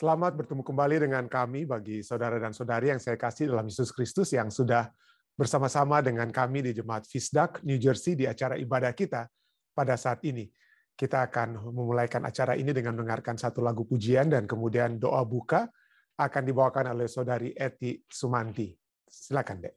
Selamat bertemu kembali dengan kami bagi saudara dan saudari yang saya kasih dalam Yesus Kristus yang sudah bersama-sama dengan kami di Jemaat Fisdak, New Jersey di acara ibadah kita pada saat ini. Kita akan memulaikan acara ini dengan mendengarkan satu lagu pujian dan kemudian doa buka akan dibawakan oleh saudari Eti Sumanti. Silakan, Dek.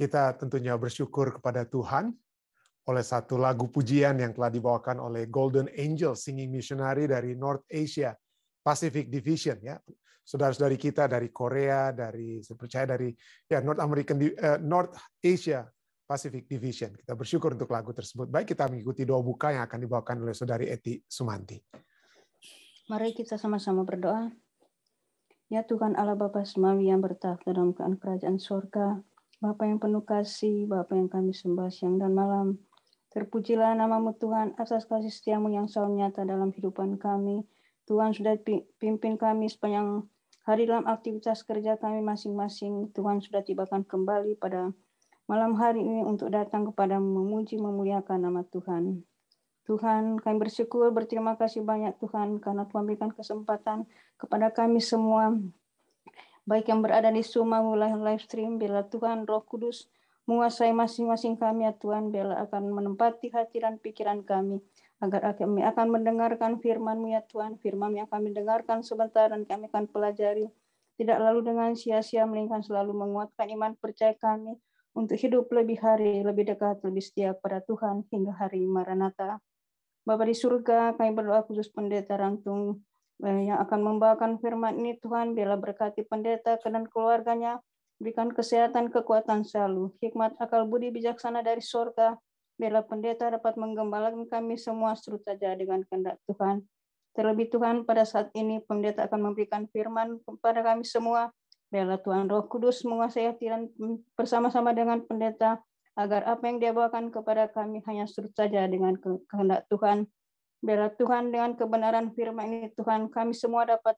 Kita tentunya bersyukur kepada Tuhan oleh satu lagu pujian yang telah dibawakan oleh Golden Angel Singing Missionary dari North Asia Pacific Division ya. Saudara-saudari kita dari Korea, dari saya percaya dari ya North American uh, North Asia Pacific Division. Kita bersyukur untuk lagu tersebut. Baik kita mengikuti doa buka yang akan dibawakan oleh saudari Eti Sumanti. Mari kita sama-sama berdoa. Ya Tuhan Allah Bapa Semawi yang bertakhta dalam kerajaan surga, Bapa yang penuh kasih, Bapa yang kami sembah siang dan malam. Terpujilah namamu Tuhan atas kasih setiamu yang selalu nyata dalam kehidupan kami. Tuhan sudah pimpin kami sepanjang hari dalam aktivitas kerja kami masing-masing. Tuhan sudah tibakan kembali pada malam hari ini untuk datang kepada memuji memuliakan nama Tuhan. Tuhan, kami bersyukur, berterima kasih banyak Tuhan karena Tuhan berikan kesempatan kepada kami semua baik yang berada di Suma mulai live stream, bila Tuhan Roh Kudus menguasai masing-masing kami ya Tuhan, bila akan menempati hati dan pikiran kami, agar kami akan mendengarkan firman-Mu ya Tuhan, firman yang kami dengarkan sebentar dan kami akan pelajari, tidak lalu dengan sia-sia, melainkan selalu menguatkan iman percaya kami, untuk hidup lebih hari, lebih dekat, lebih setia kepada Tuhan hingga hari Maranatha. Bapak di surga, kami berdoa khusus pendeta Rantung yang akan membawakan firman ini Tuhan, bila berkati pendeta dan keluarganya, berikan kesehatan, kekuatan selalu, hikmat, akal budi, bijaksana dari sorga, bila pendeta dapat menggembalakan kami semua serut saja dengan kehendak Tuhan. Terlebih Tuhan, pada saat ini pendeta akan memberikan firman kepada kami semua, bila Tuhan Roh Kudus menguasai hati dan bersama-sama dengan pendeta, agar apa yang dia bawakan kepada kami hanya serut saja dengan kehendak Tuhan Biarlah Tuhan dengan kebenaran firman ini Tuhan kami semua dapat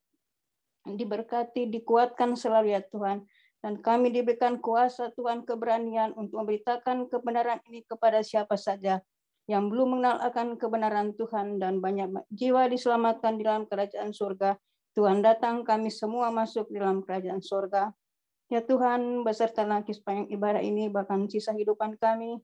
diberkati, dikuatkan selalu ya Tuhan. Dan kami diberikan kuasa Tuhan keberanian untuk memberitakan kebenaran ini kepada siapa saja yang belum mengenal akan kebenaran Tuhan dan banyak jiwa diselamatkan di dalam kerajaan surga. Tuhan datang kami semua masuk di dalam kerajaan surga. Ya Tuhan, beserta lagi sepanjang ibadah ini, bahkan sisa hidupan kami,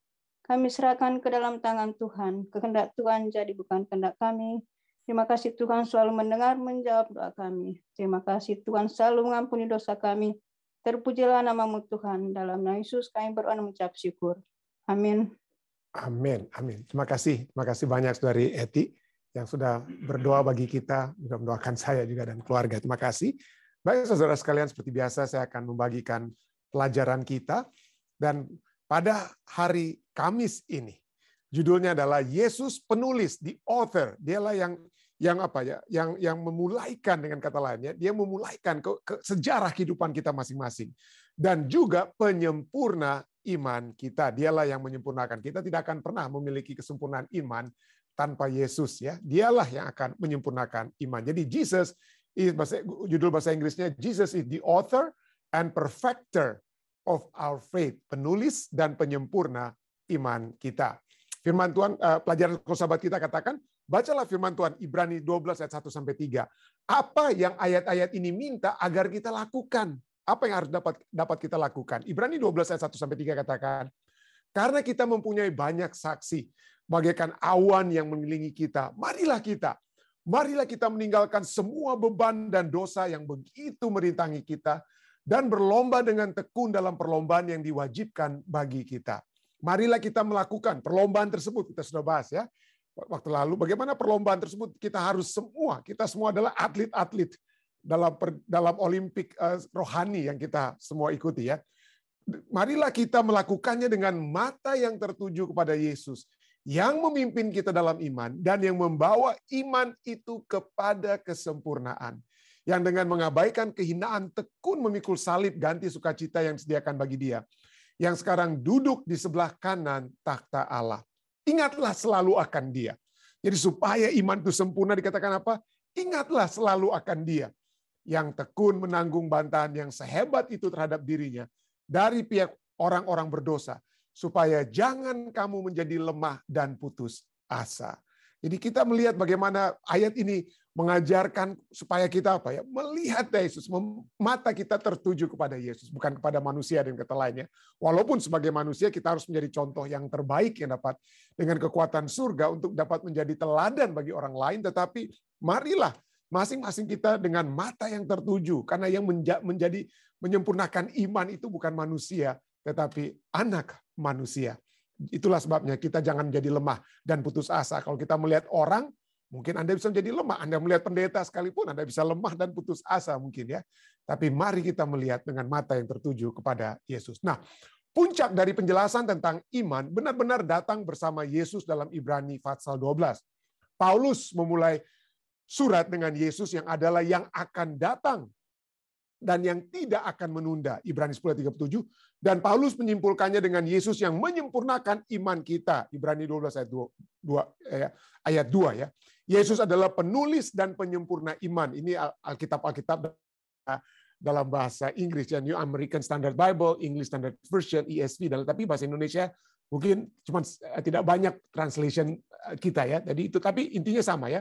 kami serahkan ke dalam tangan Tuhan. Kehendak Tuhan jadi bukan kehendak kami. Terima kasih Tuhan selalu mendengar menjawab doa kami. Terima kasih Tuhan selalu mengampuni dosa kami. Terpujilah namamu Tuhan. Dalam nama Yesus kami berdoa mengucap syukur. Amin. Amin. Amin. Terima kasih. Terima kasih banyak dari Eti yang sudah berdoa bagi kita, juga mendoakan saya juga dan keluarga. Terima kasih. Baik saudara sekalian, seperti biasa saya akan membagikan pelajaran kita dan pada hari Kamis ini. Judulnya adalah Yesus penulis, the author. Dialah yang yang apa ya, yang yang memulaikan dengan kata lainnya, dia memulaikan ke, ke sejarah kehidupan kita masing-masing dan juga penyempurna iman kita. Dialah yang menyempurnakan. Kita tidak akan pernah memiliki kesempurnaan iman tanpa Yesus ya. Dialah yang akan menyempurnakan iman. Jadi Jesus is bahasa, judul bahasa Inggrisnya Jesus is the author and perfecter of our faith, penulis dan penyempurna iman kita. Firman Tuhan uh, pelajaran sahabat kita katakan, bacalah firman Tuhan Ibrani 12 ayat 1 sampai 3. Apa yang ayat-ayat ini minta agar kita lakukan? Apa yang harus dapat dapat kita lakukan? Ibrani 12 ayat 1 sampai 3 katakan, karena kita mempunyai banyak saksi, bagaikan awan yang mengelilingi kita, marilah kita marilah kita meninggalkan semua beban dan dosa yang begitu merintangi kita dan berlomba dengan tekun dalam perlombaan yang diwajibkan bagi kita. Marilah kita melakukan perlombaan tersebut. Kita sudah bahas ya waktu lalu bagaimana perlombaan tersebut kita harus semua kita semua adalah atlet-atlet dalam per, dalam olimpik uh, rohani yang kita semua ikuti ya. Marilah kita melakukannya dengan mata yang tertuju kepada Yesus yang memimpin kita dalam iman dan yang membawa iman itu kepada kesempurnaan yang dengan mengabaikan kehinaan tekun memikul salib ganti sukacita yang disediakan bagi dia, yang sekarang duduk di sebelah kanan takhta Allah. Ingatlah selalu akan dia. Jadi supaya iman itu sempurna dikatakan apa? Ingatlah selalu akan dia. Yang tekun menanggung bantahan yang sehebat itu terhadap dirinya dari pihak orang-orang berdosa. Supaya jangan kamu menjadi lemah dan putus asa. Jadi kita melihat bagaimana ayat ini mengajarkan supaya kita apa ya melihat Yesus mata kita tertuju kepada Yesus bukan kepada manusia dan kata lainnya walaupun sebagai manusia kita harus menjadi contoh yang terbaik yang dapat dengan kekuatan surga untuk dapat menjadi teladan bagi orang lain tetapi marilah masing-masing kita dengan mata yang tertuju karena yang menjadi menyempurnakan iman itu bukan manusia tetapi anak manusia itulah sebabnya kita jangan jadi lemah dan putus asa kalau kita melihat orang Mungkin Anda bisa menjadi lemah. Anda melihat pendeta sekalipun, Anda bisa lemah dan putus asa mungkin ya. Tapi mari kita melihat dengan mata yang tertuju kepada Yesus. Nah, puncak dari penjelasan tentang iman benar-benar datang bersama Yesus dalam Ibrani pasal 12. Paulus memulai surat dengan Yesus yang adalah yang akan datang dan yang tidak akan menunda. Ibrani 10:37 dan Paulus menyimpulkannya dengan Yesus yang menyempurnakan iman kita. Ibrani 12 ayat 2, eh, ayat 2 ya. Yesus adalah penulis dan penyempurna iman. Ini Alkitab-Alkitab dalam bahasa Inggris, ya New American Standard Bible, English Standard Version, ESV, dan tapi bahasa Indonesia mungkin cuma eh, tidak banyak translation eh, kita ya. Jadi itu tapi intinya sama ya.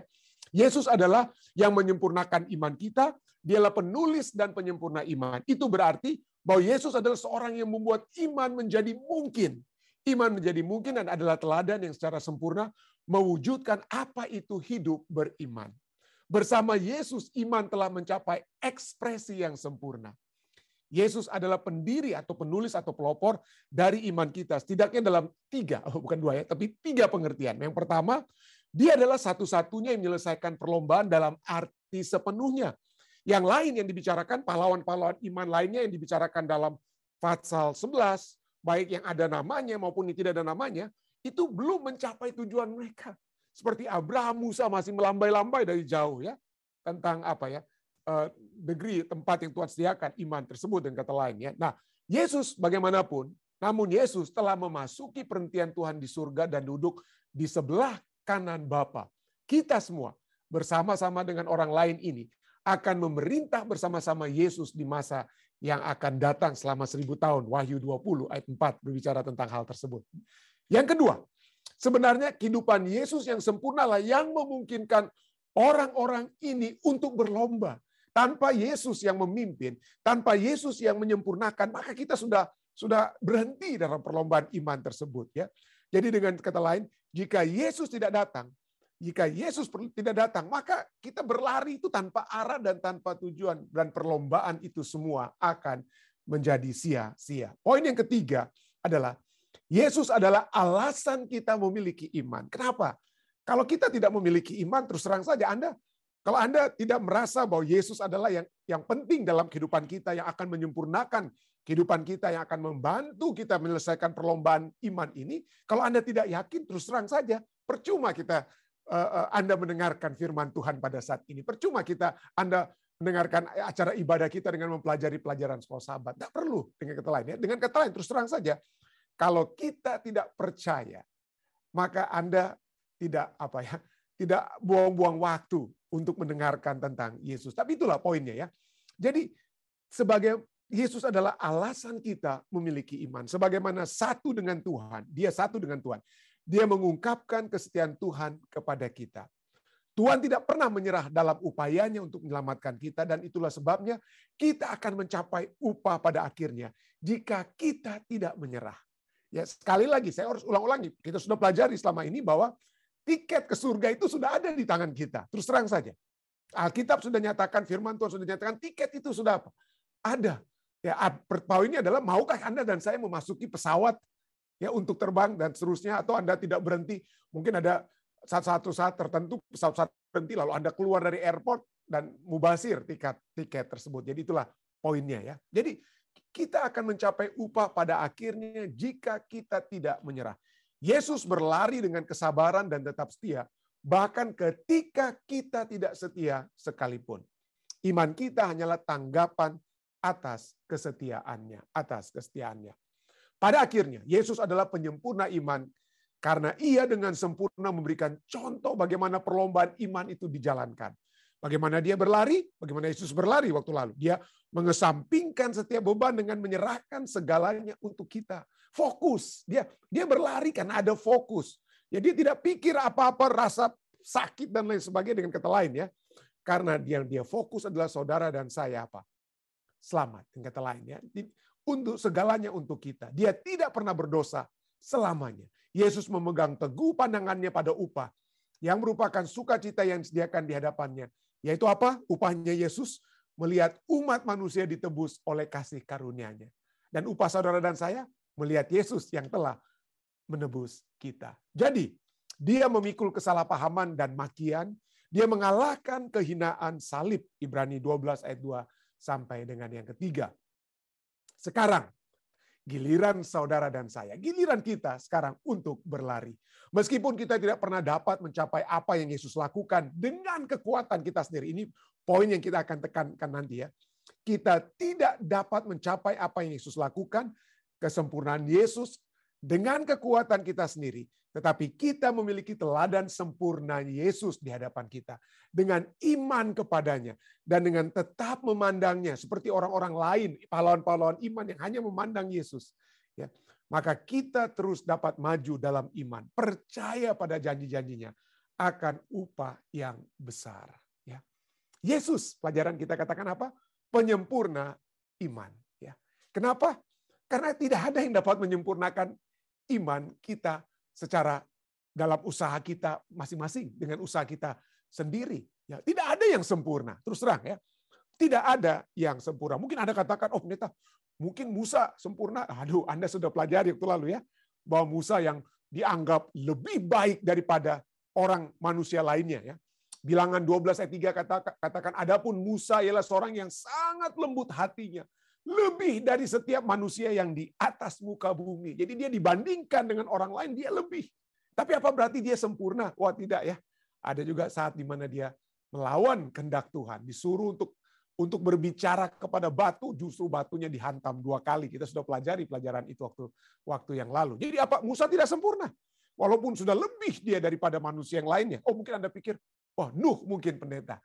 Yesus adalah yang menyempurnakan iman kita, dialah penulis dan penyempurna iman. Itu berarti bahwa Yesus adalah seorang yang membuat iman menjadi mungkin. Iman menjadi mungkin dan adalah teladan yang secara sempurna mewujudkan apa itu hidup beriman. Bersama Yesus, iman telah mencapai ekspresi yang sempurna. Yesus adalah pendiri atau penulis atau pelopor dari iman kita. Setidaknya dalam tiga, oh bukan dua ya, tapi tiga pengertian. Yang pertama, dia adalah satu-satunya yang menyelesaikan perlombaan dalam arti sepenuhnya. Yang lain yang dibicarakan, pahlawan-pahlawan iman lainnya yang dibicarakan dalam pasal 11, baik yang ada namanya maupun yang tidak ada namanya, itu belum mencapai tujuan mereka. Seperti Abraham, Musa masih melambai-lambai dari jauh ya tentang apa ya eh, negeri tempat yang Tuhan sediakan iman tersebut dan kata lainnya Nah, Yesus bagaimanapun, namun Yesus telah memasuki perhentian Tuhan di surga dan duduk di sebelah kanan Bapa. Kita semua bersama-sama dengan orang lain ini akan memerintah bersama-sama Yesus di masa yang akan datang selama seribu tahun. Wahyu 20 ayat 4 berbicara tentang hal tersebut. Yang kedua, sebenarnya kehidupan Yesus yang sempurnalah yang memungkinkan orang-orang ini untuk berlomba. Tanpa Yesus yang memimpin, tanpa Yesus yang menyempurnakan, maka kita sudah sudah berhenti dalam perlombaan iman tersebut ya. Jadi dengan kata lain, jika Yesus tidak datang, jika Yesus tidak datang, maka kita berlari itu tanpa arah dan tanpa tujuan dan perlombaan itu semua akan menjadi sia-sia. Poin yang ketiga adalah Yesus adalah alasan kita memiliki iman. Kenapa? Kalau kita tidak memiliki iman, terus terang saja Anda, kalau Anda tidak merasa bahwa Yesus adalah yang yang penting dalam kehidupan kita, yang akan menyempurnakan kehidupan kita, yang akan membantu kita menyelesaikan perlombaan iman ini, kalau Anda tidak yakin, terus terang saja, percuma kita eh, eh, anda mendengarkan firman Tuhan pada saat ini. Percuma kita Anda mendengarkan acara ibadah kita dengan mempelajari pelajaran sekolah sahabat. Tidak perlu dengan kata lain. Ya. Dengan kata lain, terus terang saja, kalau kita tidak percaya, maka Anda tidak apa ya, tidak buang-buang waktu untuk mendengarkan tentang Yesus. Tapi itulah poinnya ya. Jadi sebagai Yesus adalah alasan kita memiliki iman. Sebagaimana satu dengan Tuhan, dia satu dengan Tuhan. Dia mengungkapkan kesetiaan Tuhan kepada kita. Tuhan tidak pernah menyerah dalam upayanya untuk menyelamatkan kita dan itulah sebabnya kita akan mencapai upah pada akhirnya jika kita tidak menyerah. Ya, sekali lagi saya harus ulang-ulangi. Kita sudah pelajari selama ini bahwa tiket ke surga itu sudah ada di tangan kita. Terus terang saja. Alkitab sudah nyatakan, firman Tuhan sudah nyatakan, tiket itu sudah apa? Ada. Ya, pertanyaannya adalah maukah Anda dan saya memasuki pesawat ya untuk terbang dan seterusnya atau Anda tidak berhenti. Mungkin ada satu saat tertentu pesawat berhenti lalu Anda keluar dari airport dan mubasir tiket tiket tersebut. Jadi itulah poinnya ya. Jadi kita akan mencapai upah pada akhirnya jika kita tidak menyerah. Yesus berlari dengan kesabaran dan tetap setia, bahkan ketika kita tidak setia sekalipun. Iman kita hanyalah tanggapan atas kesetiaannya, atas kesetiaannya. Pada akhirnya, Yesus adalah penyempurna iman karena ia dengan sempurna memberikan contoh bagaimana perlombaan iman itu dijalankan. Bagaimana dia berlari? Bagaimana Yesus berlari waktu lalu? Dia mengesampingkan setiap beban dengan menyerahkan segalanya untuk kita. Fokus. Dia dia berlari karena ada fokus. Jadi ya, dia tidak pikir apa-apa rasa sakit dan lain sebagainya dengan kata lain ya. Karena yang dia fokus adalah saudara dan saya apa? Selamat dengan kata lain ya. Untuk segalanya untuk kita. Dia tidak pernah berdosa selamanya. Yesus memegang teguh pandangannya pada upah yang merupakan sukacita yang disediakan di hadapannya yaitu apa? Upahnya Yesus melihat umat manusia ditebus oleh kasih karunia-Nya. Dan upah saudara dan saya melihat Yesus yang telah menebus kita. Jadi, dia memikul kesalahpahaman dan makian, dia mengalahkan kehinaan salib Ibrani 12 ayat 2 sampai dengan yang ketiga. Sekarang Giliran saudara dan saya, giliran kita sekarang untuk berlari. Meskipun kita tidak pernah dapat mencapai apa yang Yesus lakukan dengan kekuatan kita sendiri. Ini poin yang kita akan tekankan nanti ya. Kita tidak dapat mencapai apa yang Yesus lakukan, kesempurnaan Yesus dengan kekuatan kita sendiri. Tetapi kita memiliki teladan sempurna Yesus di hadapan kita. Dengan iman kepadanya. Dan dengan tetap memandangnya. Seperti orang-orang lain, pahlawan-pahlawan iman yang hanya memandang Yesus. Ya, maka kita terus dapat maju dalam iman. Percaya pada janji-janjinya akan upah yang besar. Ya. Yesus, pelajaran kita katakan apa? Penyempurna iman. Ya. Kenapa? Karena tidak ada yang dapat menyempurnakan iman kita secara dalam usaha kita masing-masing dengan usaha kita sendiri. Ya, tidak ada yang sempurna. Terus terang ya, tidak ada yang sempurna. Mungkin Anda katakan, oh pendeta, mungkin Musa sempurna. Aduh, Anda sudah pelajari waktu lalu ya, bahwa Musa yang dianggap lebih baik daripada orang manusia lainnya ya. Bilangan 12 ayat 3 katakan adapun Musa ialah seorang yang sangat lembut hatinya lebih dari setiap manusia yang di atas muka bumi. Jadi dia dibandingkan dengan orang lain, dia lebih. Tapi apa berarti dia sempurna? Wah tidak ya. Ada juga saat di mana dia melawan kehendak Tuhan, disuruh untuk untuk berbicara kepada batu, justru batunya dihantam dua kali. Kita sudah pelajari pelajaran itu waktu waktu yang lalu. Jadi apa Musa tidak sempurna? Walaupun sudah lebih dia daripada manusia yang lainnya. Oh mungkin Anda pikir, oh, Nuh mungkin pendeta.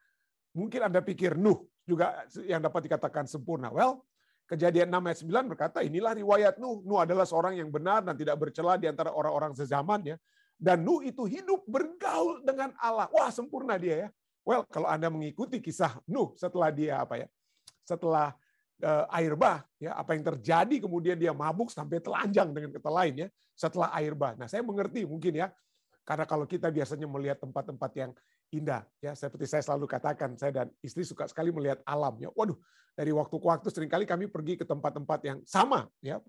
Mungkin Anda pikir Nuh juga yang dapat dikatakan sempurna. Well, Kejadian 6 ayat 9 berkata, inilah riwayat Nuh. Nuh adalah seorang yang benar dan tidak bercela di antara orang-orang sezamannya. Dan Nuh itu hidup bergaul dengan Allah. Wah, sempurna dia ya. Well, kalau Anda mengikuti kisah Nuh setelah dia apa ya? Setelah uh, air bah, ya apa yang terjadi kemudian dia mabuk sampai telanjang dengan kata lain ya setelah air bah. Nah, saya mengerti mungkin ya. Karena kalau kita biasanya melihat tempat-tempat yang indah ya seperti saya selalu katakan saya dan istri suka sekali melihat alam ya waduh dari waktu ke waktu seringkali kami pergi ke tempat-tempat yang sama ya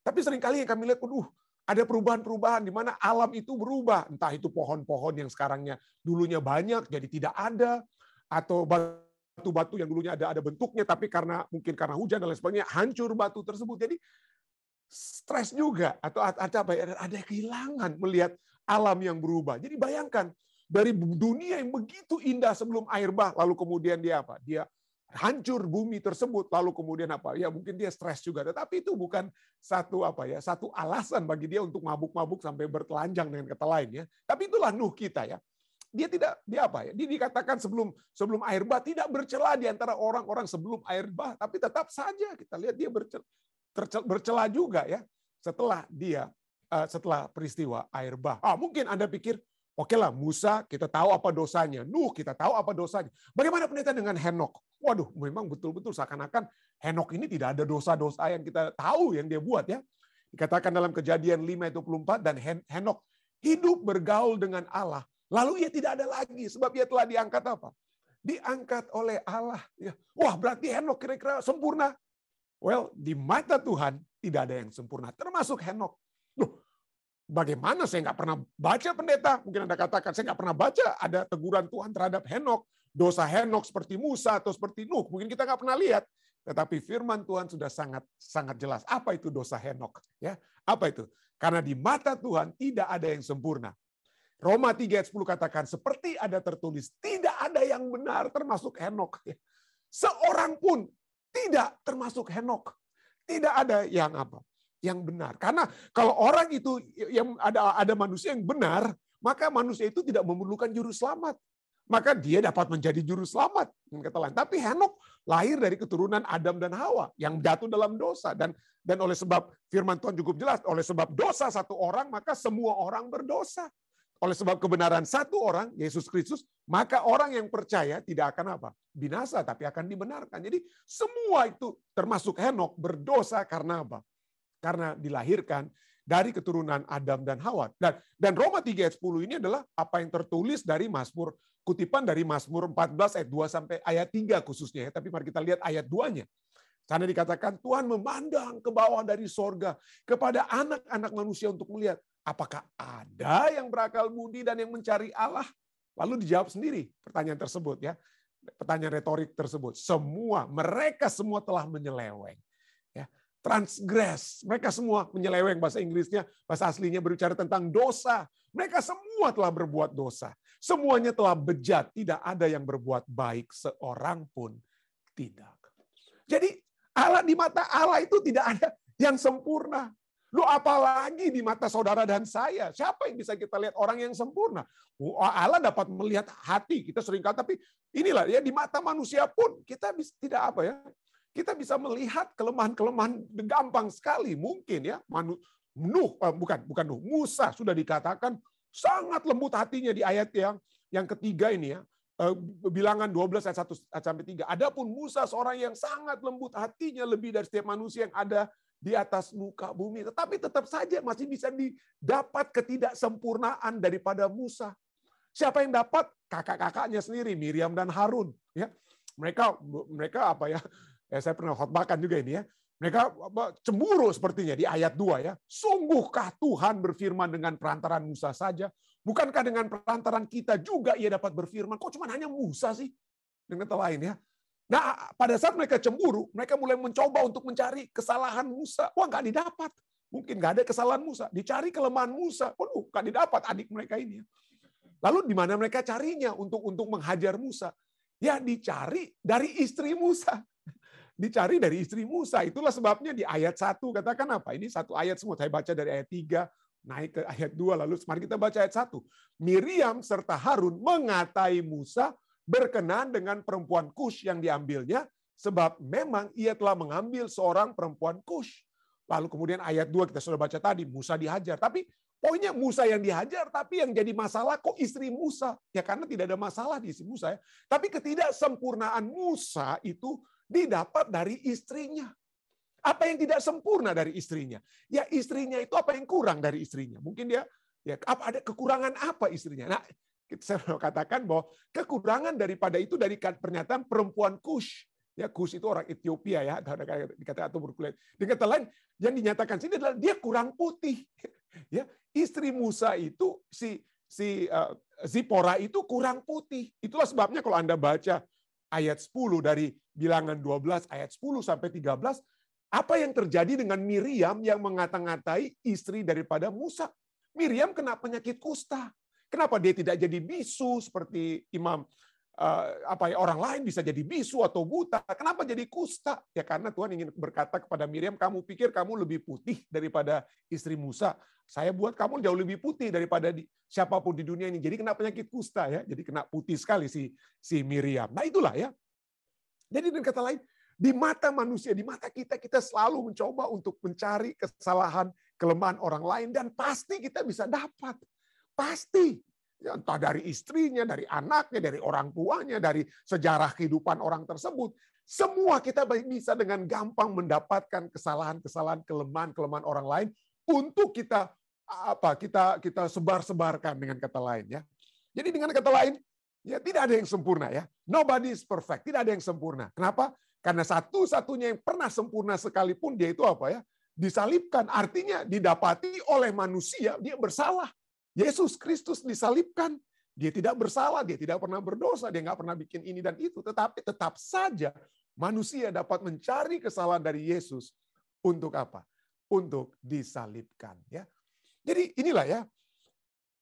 tapi seringkali yang kami lihat waduh ada perubahan-perubahan di mana alam itu berubah entah itu pohon-pohon yang sekarangnya dulunya banyak jadi tidak ada atau batu-batu yang dulunya ada ada bentuknya tapi karena mungkin karena hujan dan lain sebagainya hancur batu tersebut jadi stres juga atau ada apa ya, ada kehilangan melihat alam yang berubah jadi bayangkan dari dunia yang begitu indah sebelum air bah, lalu kemudian dia apa? Dia hancur bumi tersebut lalu kemudian apa ya mungkin dia stres juga tetapi itu bukan satu apa ya satu alasan bagi dia untuk mabuk-mabuk sampai bertelanjang dengan kata lain ya tapi itulah nuh kita ya dia tidak dia apa ya dia dikatakan sebelum sebelum air bah tidak bercela di antara orang-orang sebelum air bah tapi tetap saja kita lihat dia bercela, bercela juga ya setelah dia eh, setelah peristiwa air bah ah mungkin anda pikir Oke lah, Musa kita tahu apa dosanya. Nuh kita tahu apa dosanya. Bagaimana pendeta dengan Henok? Waduh, memang betul-betul seakan-akan Henok ini tidak ada dosa-dosa yang kita tahu yang dia buat ya. Dikatakan dalam kejadian 5:24 dan Henok hidup bergaul dengan Allah. Lalu ia tidak ada lagi sebab ia telah diangkat apa? Diangkat oleh Allah. Ya. Wah berarti Henok kira-kira sempurna. Well, di mata Tuhan tidak ada yang sempurna. Termasuk Henok. Bagaimana saya nggak pernah baca pendeta? Mungkin Anda katakan, saya nggak pernah baca ada teguran Tuhan terhadap Henok. Dosa Henok seperti Musa atau seperti Nuh. Mungkin kita nggak pernah lihat. Tetapi firman Tuhan sudah sangat sangat jelas. Apa itu dosa Henok? Ya, apa itu? Karena di mata Tuhan tidak ada yang sempurna. Roma 3 ayat 10 katakan, seperti ada tertulis, tidak ada yang benar termasuk Henok. Ya. Seorang pun tidak termasuk Henok. Tidak ada yang apa yang benar. Karena kalau orang itu yang ada ada manusia yang benar, maka manusia itu tidak memerlukan juru selamat. Maka dia dapat menjadi juru selamat. Kata lain. Tapi Henok lahir dari keturunan Adam dan Hawa yang jatuh dalam dosa dan dan oleh sebab firman Tuhan cukup jelas, oleh sebab dosa satu orang maka semua orang berdosa. Oleh sebab kebenaran satu orang, Yesus Kristus, maka orang yang percaya tidak akan apa? Binasa, tapi akan dibenarkan. Jadi semua itu termasuk Henok berdosa karena apa? karena dilahirkan dari keturunan Adam dan Hawa. Dan, dan Roma 3 ayat 10 ini adalah apa yang tertulis dari Mazmur kutipan dari Mazmur 14 ayat 2 sampai ayat 3 khususnya ya. Tapi mari kita lihat ayat 2-nya. Karena dikatakan Tuhan memandang ke bawah dari sorga kepada anak-anak manusia untuk melihat apakah ada yang berakal budi dan yang mencari Allah. Lalu dijawab sendiri pertanyaan tersebut ya. Pertanyaan retorik tersebut. Semua, mereka semua telah menyeleweng. Ya, transgress. Mereka semua menyeleweng bahasa Inggrisnya, bahasa aslinya berbicara tentang dosa. Mereka semua telah berbuat dosa. Semuanya telah bejat, tidak ada yang berbuat baik seorang pun tidak. Jadi Allah di mata Allah itu tidak ada yang sempurna. Lu apalagi di mata saudara dan saya. Siapa yang bisa kita lihat orang yang sempurna? Oh, Allah dapat melihat hati. Kita sering kata, tapi inilah ya di mata manusia pun kita tidak apa ya kita bisa melihat kelemahan-kelemahan gampang sekali mungkin ya. manu Nuh eh, bukan bukan Nuh, Musa sudah dikatakan sangat lembut hatinya di ayat yang yang ketiga ini ya. Eh, bilangan 12 ayat 1 sampai 3. Adapun Musa seorang yang sangat lembut hatinya lebih dari setiap manusia yang ada di atas muka bumi. Tetapi tetap saja masih bisa didapat ketidaksempurnaan daripada Musa. Siapa yang dapat? Kakak-kakaknya sendiri, Miriam dan Harun. Ya, mereka mereka apa ya? ya saya pernah khotbahkan juga ini ya. Mereka cemburu sepertinya di ayat 2 ya. Sungguhkah Tuhan berfirman dengan perantaran Musa saja? Bukankah dengan perantaran kita juga ia dapat berfirman? Kok cuma hanya Musa sih? Dengan kata lain ya. Nah, pada saat mereka cemburu, mereka mulai mencoba untuk mencari kesalahan Musa. Wah, nggak didapat. Mungkin nggak ada kesalahan Musa. Dicari kelemahan Musa. Waduh, nggak didapat adik mereka ini. Ya. Lalu di mana mereka carinya untuk untuk menghajar Musa? Ya dicari dari istri Musa dicari dari istri Musa. Itulah sebabnya di ayat 1 katakan apa? Ini satu ayat semua. Saya baca dari ayat 3 naik ke ayat 2 lalu mari kita baca ayat 1. Miriam serta Harun mengatai Musa berkenan dengan perempuan Kush yang diambilnya sebab memang ia telah mengambil seorang perempuan Kush. Lalu kemudian ayat 2 kita sudah baca tadi Musa dihajar. Tapi Poinnya Musa yang dihajar, tapi yang jadi masalah kok istri Musa? Ya karena tidak ada masalah di istri Musa ya. Tapi ketidaksempurnaan Musa itu didapat dari istrinya. Apa yang tidak sempurna dari istrinya? Ya istrinya itu apa yang kurang dari istrinya? Mungkin dia ya apa ada kekurangan apa istrinya? Nah, saya mau katakan bahwa kekurangan daripada itu dari pernyataan perempuan Kush. Ya, Kush itu orang Ethiopia ya, dikatakan atau berkulit. Dengan kata lain, yang dinyatakan sini adalah dia kurang putih. Ya, istri Musa itu si si uh, eh, Zipora itu kurang putih. Itulah sebabnya kalau Anda baca ayat 10 dari bilangan 12 ayat 10 sampai 13 apa yang terjadi dengan Miriam yang mengata-ngatai istri daripada Musa. Miriam kena penyakit kusta. Kenapa dia tidak jadi bisu seperti Imam Eh, apa ya orang lain bisa jadi bisu atau buta. Kenapa jadi kusta? Ya karena Tuhan ingin berkata kepada Miriam, kamu pikir kamu lebih putih daripada istri Musa. Saya buat kamu jauh lebih putih daripada di, siapapun di dunia ini. Jadi kena penyakit kusta ya. Jadi kena putih sekali si si Miriam. Nah itulah ya. Jadi dengan kata lain, di mata manusia, di mata kita, kita selalu mencoba untuk mencari kesalahan, kelemahan orang lain, dan pasti kita bisa dapat. Pasti. Ya, entah dari istrinya, dari anaknya, dari orang tuanya, dari sejarah kehidupan orang tersebut. Semua kita bisa dengan gampang mendapatkan kesalahan-kesalahan, kelemahan-kelemahan orang lain untuk kita apa kita kita sebar-sebarkan dengan kata lain ya. Jadi dengan kata lain ya tidak ada yang sempurna ya. Nobody is perfect, tidak ada yang sempurna. Kenapa? Karena satu-satunya yang pernah sempurna sekalipun dia itu apa ya? Disalibkan artinya didapati oleh manusia dia bersalah Yesus Kristus disalibkan. Dia tidak bersalah, dia tidak pernah berdosa, dia nggak pernah bikin ini dan itu. Tetapi tetap saja manusia dapat mencari kesalahan dari Yesus untuk apa? Untuk disalibkan. Ya, jadi inilah ya.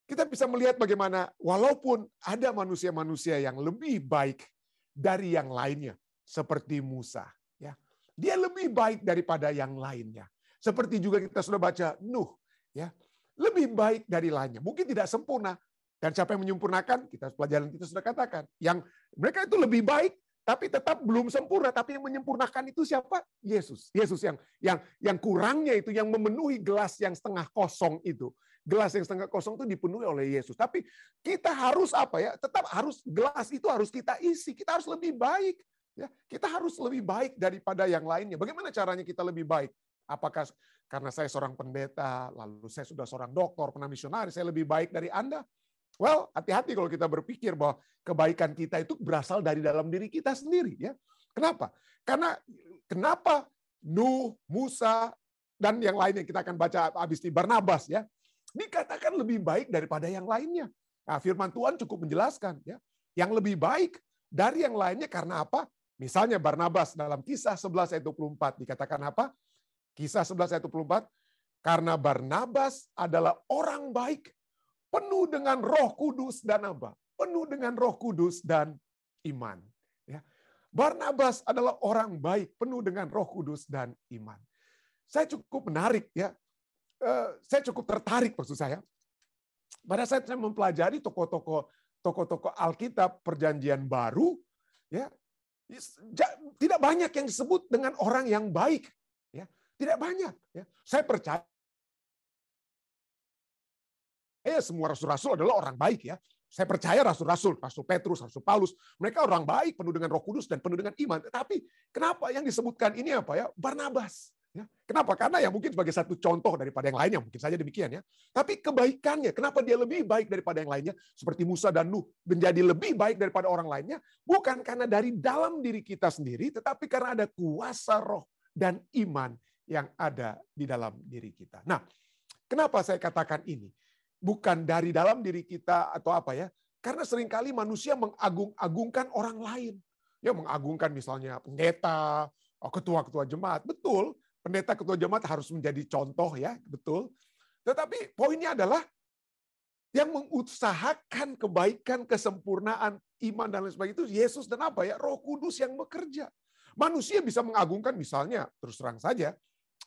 Kita bisa melihat bagaimana walaupun ada manusia-manusia yang lebih baik dari yang lainnya, seperti Musa. Ya, dia lebih baik daripada yang lainnya. Seperti juga kita sudah baca Nuh. Ya, lebih baik dari lainnya. Mungkin tidak sempurna. Dan siapa yang menyempurnakan? Kita pelajaran kita sudah katakan. Yang mereka itu lebih baik tapi tetap belum sempurna. Tapi yang menyempurnakan itu siapa? Yesus. Yesus yang yang yang kurangnya itu yang memenuhi gelas yang setengah kosong itu. Gelas yang setengah kosong itu dipenuhi oleh Yesus. Tapi kita harus apa ya? Tetap harus gelas itu harus kita isi. Kita harus lebih baik. Ya, kita harus lebih baik daripada yang lainnya. Bagaimana caranya kita lebih baik? Apakah karena saya seorang pendeta, lalu saya sudah seorang dokter, pernah misionaris, saya lebih baik dari Anda? Well, hati-hati kalau kita berpikir bahwa kebaikan kita itu berasal dari dalam diri kita sendiri ya. Kenapa? Karena kenapa Nuh, Musa dan yang lainnya kita akan baca habis di Barnabas ya. Dikatakan lebih baik daripada yang lainnya. Nah, firman Tuhan cukup menjelaskan ya. Yang lebih baik dari yang lainnya karena apa? Misalnya Barnabas dalam kisah 11 ayat 24 dikatakan apa? Kisah 11 ayat 24, karena Barnabas adalah orang baik, penuh dengan roh kudus dan apa? Penuh dengan roh kudus dan iman. Ya. Barnabas adalah orang baik, penuh dengan roh kudus dan iman. Saya cukup menarik ya, eh, saya cukup tertarik maksud saya. Pada saat saya mempelajari tokoh-tokoh tokoh-tokoh Alkitab Perjanjian Baru, ya, ya tidak banyak yang disebut dengan orang yang baik. Tidak banyak. Ya. Saya percaya eh, semua rasul-rasul adalah orang baik ya. Saya percaya rasul-rasul, Rasul Petrus, Rasul Paulus, mereka orang baik, penuh dengan Roh Kudus dan penuh dengan iman. Tapi kenapa yang disebutkan ini apa ya? Barnabas. Ya. Kenapa? Karena ya mungkin sebagai satu contoh daripada yang lainnya, mungkin saja demikian ya. Tapi kebaikannya, kenapa dia lebih baik daripada yang lainnya? Seperti Musa dan Nuh menjadi lebih baik daripada orang lainnya, bukan karena dari dalam diri kita sendiri, tetapi karena ada kuasa roh dan iman yang ada di dalam diri kita. Nah, kenapa saya katakan ini? Bukan dari dalam diri kita atau apa ya? Karena seringkali manusia mengagung-agungkan orang lain. Ya mengagungkan misalnya pendeta, oh, ketua-ketua jemaat. Betul, pendeta ketua jemaat harus menjadi contoh ya, betul. Tetapi poinnya adalah yang mengusahakan kebaikan, kesempurnaan, iman dan lain sebagainya itu Yesus dan apa ya? Roh Kudus yang bekerja. Manusia bisa mengagungkan misalnya, terus terang saja,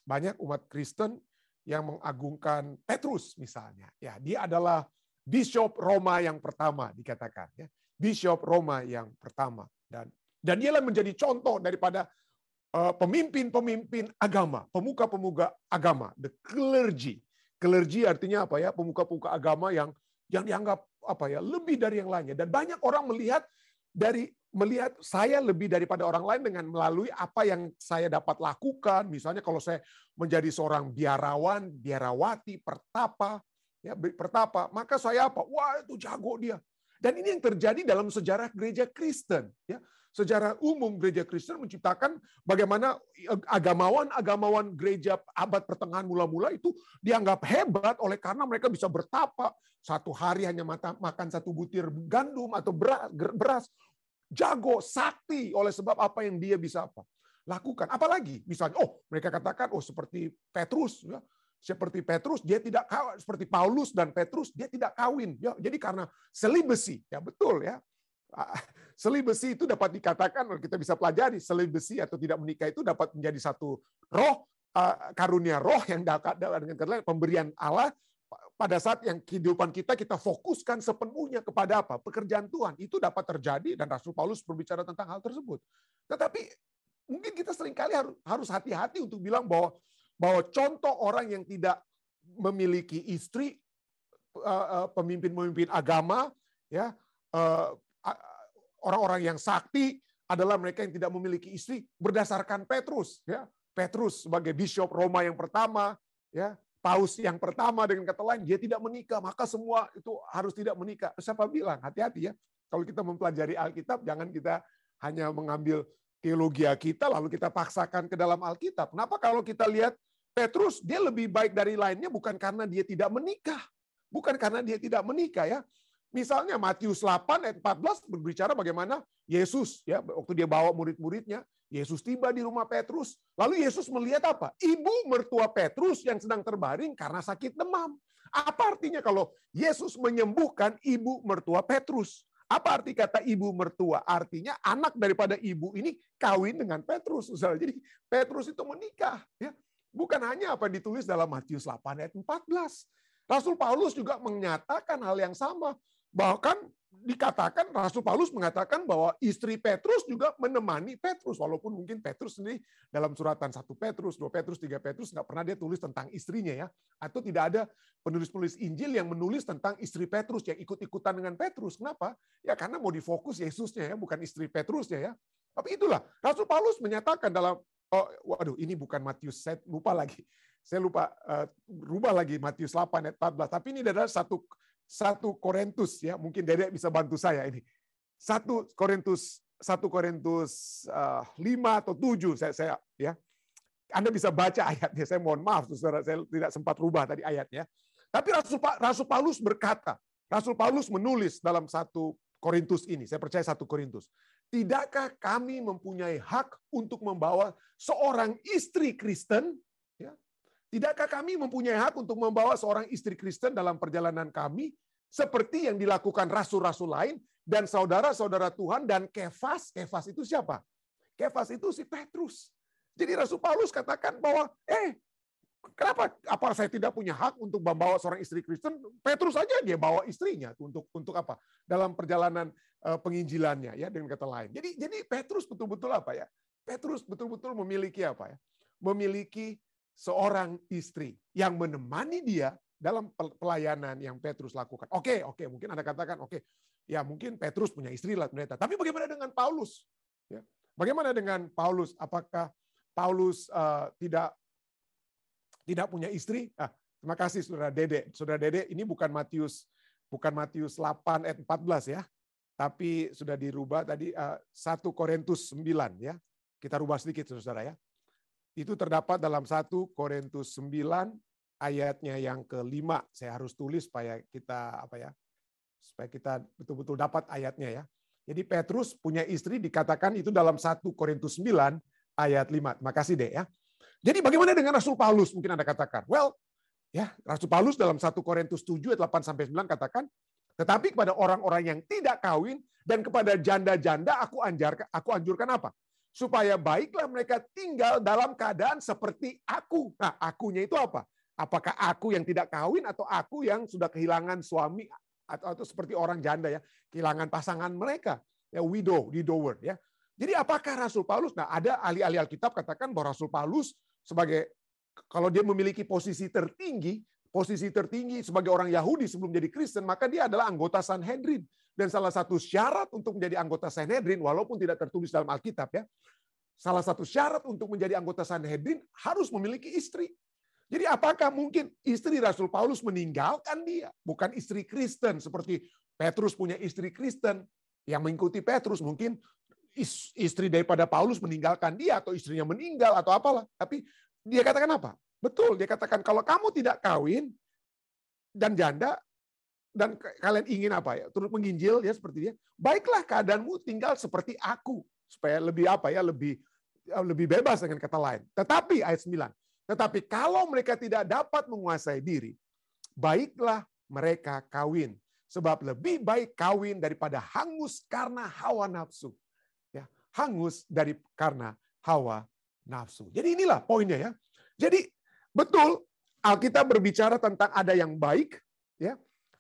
banyak umat Kristen yang mengagungkan Petrus misalnya. Ya, dia adalah bishop Roma yang pertama dikatakan ya. Bishop Roma yang pertama dan dan dialah menjadi contoh daripada eh, pemimpin-pemimpin agama, pemuka-pemuka agama, the clergy. Clergy artinya apa ya? Pemuka-pemuka agama yang yang dianggap apa ya lebih dari yang lainnya dan banyak orang melihat dari melihat saya lebih daripada orang lain dengan melalui apa yang saya dapat lakukan. Misalnya kalau saya menjadi seorang biarawan, biarawati, pertapa, ya pertapa, maka saya apa? Wah, itu jago dia. Dan ini yang terjadi dalam sejarah gereja Kristen, ya. Sejarah umum gereja Kristen menciptakan bagaimana e, agamawan-agamawan gereja abad pertengahan mula-mula itu dianggap hebat oleh karena mereka bisa bertapa. Satu hari hanya makan satu butir gandum atau beras, beras jago, sakti oleh sebab apa yang dia bisa apa lakukan. Apalagi misalnya, oh mereka katakan, oh seperti Petrus, ya, seperti Petrus dia tidak kawin, seperti Paulus dan Petrus dia tidak kawin. Ya, jadi karena selibesi, ya betul ya. Ah, selibesi itu dapat dikatakan kita bisa pelajari selibesi atau tidak menikah itu dapat menjadi satu roh ah, karunia roh yang dapat dengan kata lain pemberian Allah pada saat yang kehidupan kita kita fokuskan sepenuhnya kepada apa? Pekerjaan Tuhan. Itu dapat terjadi dan Rasul Paulus berbicara tentang hal tersebut. Tetapi mungkin kita seringkali harus hati-hati untuk bilang bahwa bahwa contoh orang yang tidak memiliki istri eh, eh, pemimpin-pemimpin agama ya eh, orang-orang yang sakti adalah mereka yang tidak memiliki istri berdasarkan Petrus ya Petrus sebagai bishop Roma yang pertama ya Paus yang pertama dengan kata lain, dia tidak menikah, maka semua itu harus tidak menikah. Siapa bilang? Hati-hati ya. Kalau kita mempelajari Alkitab, jangan kita hanya mengambil teologia kita, lalu kita paksakan ke dalam Alkitab. Kenapa kalau kita lihat Petrus, dia lebih baik dari lainnya bukan karena dia tidak menikah. Bukan karena dia tidak menikah ya. Misalnya Matius 8 ayat 14 berbicara bagaimana Yesus ya waktu dia bawa murid-muridnya, Yesus tiba di rumah Petrus, lalu Yesus melihat apa? Ibu mertua Petrus yang sedang terbaring karena sakit demam. Apa artinya kalau Yesus menyembuhkan ibu mertua Petrus? Apa arti kata ibu mertua? Artinya anak daripada ibu ini kawin dengan Petrus. Jadi Petrus itu menikah. Ya. Bukan hanya apa yang ditulis dalam Matius 8 ayat 14. Rasul Paulus juga menyatakan hal yang sama. Bahkan dikatakan Rasul Paulus mengatakan bahwa istri Petrus juga menemani Petrus walaupun mungkin Petrus sendiri dalam suratan satu Petrus, dua Petrus, tiga Petrus nggak pernah dia tulis tentang istrinya ya atau tidak ada penulis-penulis Injil yang menulis tentang istri Petrus yang ikut-ikutan dengan Petrus. Kenapa? Ya karena mau difokus Yesusnya ya bukan istri Petrusnya ya. Tapi itulah Rasul Paulus menyatakan dalam oh waduh ini bukan Matius saya lupa lagi. Saya lupa uh, rubah lagi Matius 8 ayat 14 tapi ini adalah satu 1 Korintus ya, mungkin Dedek bisa bantu saya ini. 1 Korintus 1 Korintus uh, eh, 5 atau 7 saya saya ya. Anda bisa baca ayatnya. Saya mohon maaf Saudara, saya tidak sempat rubah tadi ayatnya. Tapi Rasul, Rasul Paulus berkata, Rasul Paulus menulis dalam satu Korintus ini, saya percaya satu Korintus. Tidakkah kami mempunyai hak untuk membawa seorang istri Kristen Tidakkah kami mempunyai hak untuk membawa seorang istri Kristen dalam perjalanan kami seperti yang dilakukan rasul-rasul lain dan saudara-saudara Tuhan dan Kefas. Kefas itu siapa? Kefas itu si Petrus. Jadi Rasul Paulus katakan bahwa eh kenapa apa saya tidak punya hak untuk membawa seorang istri Kristen? Petrus saja dia bawa istrinya untuk untuk apa? Dalam perjalanan eh, penginjilannya ya dengan kata lain. Jadi jadi Petrus betul-betul apa ya? Petrus betul-betul memiliki apa ya? Memiliki seorang istri yang menemani dia dalam pelayanan yang Petrus lakukan. Oke, oke, mungkin Anda katakan oke. Ya, mungkin Petrus punya istri lah ternyata. Tapi bagaimana dengan Paulus? Ya. Bagaimana dengan Paulus? Apakah Paulus uh, tidak tidak punya istri? Ah, terima kasih Saudara Dede. Saudara Dede, ini bukan Matius bukan Matius 8 ayat 14 ya. Tapi sudah dirubah tadi uh, eh, 1 Korintus 9 ya. Kita rubah sedikit Saudara ya. Itu terdapat dalam 1 Korintus 9 ayatnya yang kelima. Saya harus tulis supaya kita apa ya? Supaya kita betul-betul dapat ayatnya ya. Jadi Petrus punya istri dikatakan itu dalam 1 Korintus 9 ayat 5. Makasih deh ya. Jadi bagaimana dengan Rasul Paulus? Mungkin Anda katakan, well, ya Rasul Paulus dalam 1 Korintus 7 ayat 8 sampai 9 katakan, tetapi kepada orang-orang yang tidak kawin dan kepada janda-janda aku anjarkan aku anjurkan apa? supaya baiklah mereka tinggal dalam keadaan seperti aku. Nah, akunya itu apa? Apakah aku yang tidak kawin atau aku yang sudah kehilangan suami atau, atau seperti orang janda ya, kehilangan pasangan mereka, ya widow, widower ya. Jadi apakah Rasul Paulus? Nah, ada ahli-ahli Alkitab katakan bahwa Rasul Paulus sebagai kalau dia memiliki posisi tertinggi, posisi tertinggi sebagai orang Yahudi sebelum jadi Kristen, maka dia adalah anggota Sanhedrin. Dan salah satu syarat untuk menjadi anggota Sanhedrin, walaupun tidak tertulis dalam Alkitab ya, salah satu syarat untuk menjadi anggota Sanhedrin harus memiliki istri. Jadi apakah mungkin istri Rasul Paulus meninggalkan dia? Bukan istri Kristen seperti Petrus punya istri Kristen yang mengikuti Petrus. Mungkin istri daripada Paulus meninggalkan dia atau istrinya meninggal atau apalah. Tapi dia katakan apa? Betul, dia katakan kalau kamu tidak kawin dan janda, dan kalian ingin apa ya turut menginjil ya seperti dia baiklah keadaanmu tinggal seperti aku supaya lebih apa ya lebih eh, lebih bebas dengan kata lain tetapi ayat 9 tetapi kalau mereka tidak dapat menguasai diri baiklah mereka kawin sebab lebih baik kawin daripada hangus karena hawa nafsu ya hangus dari karena hawa nafsu jadi inilah poinnya ya jadi betul Alkitab berbicara tentang ada yang baik ya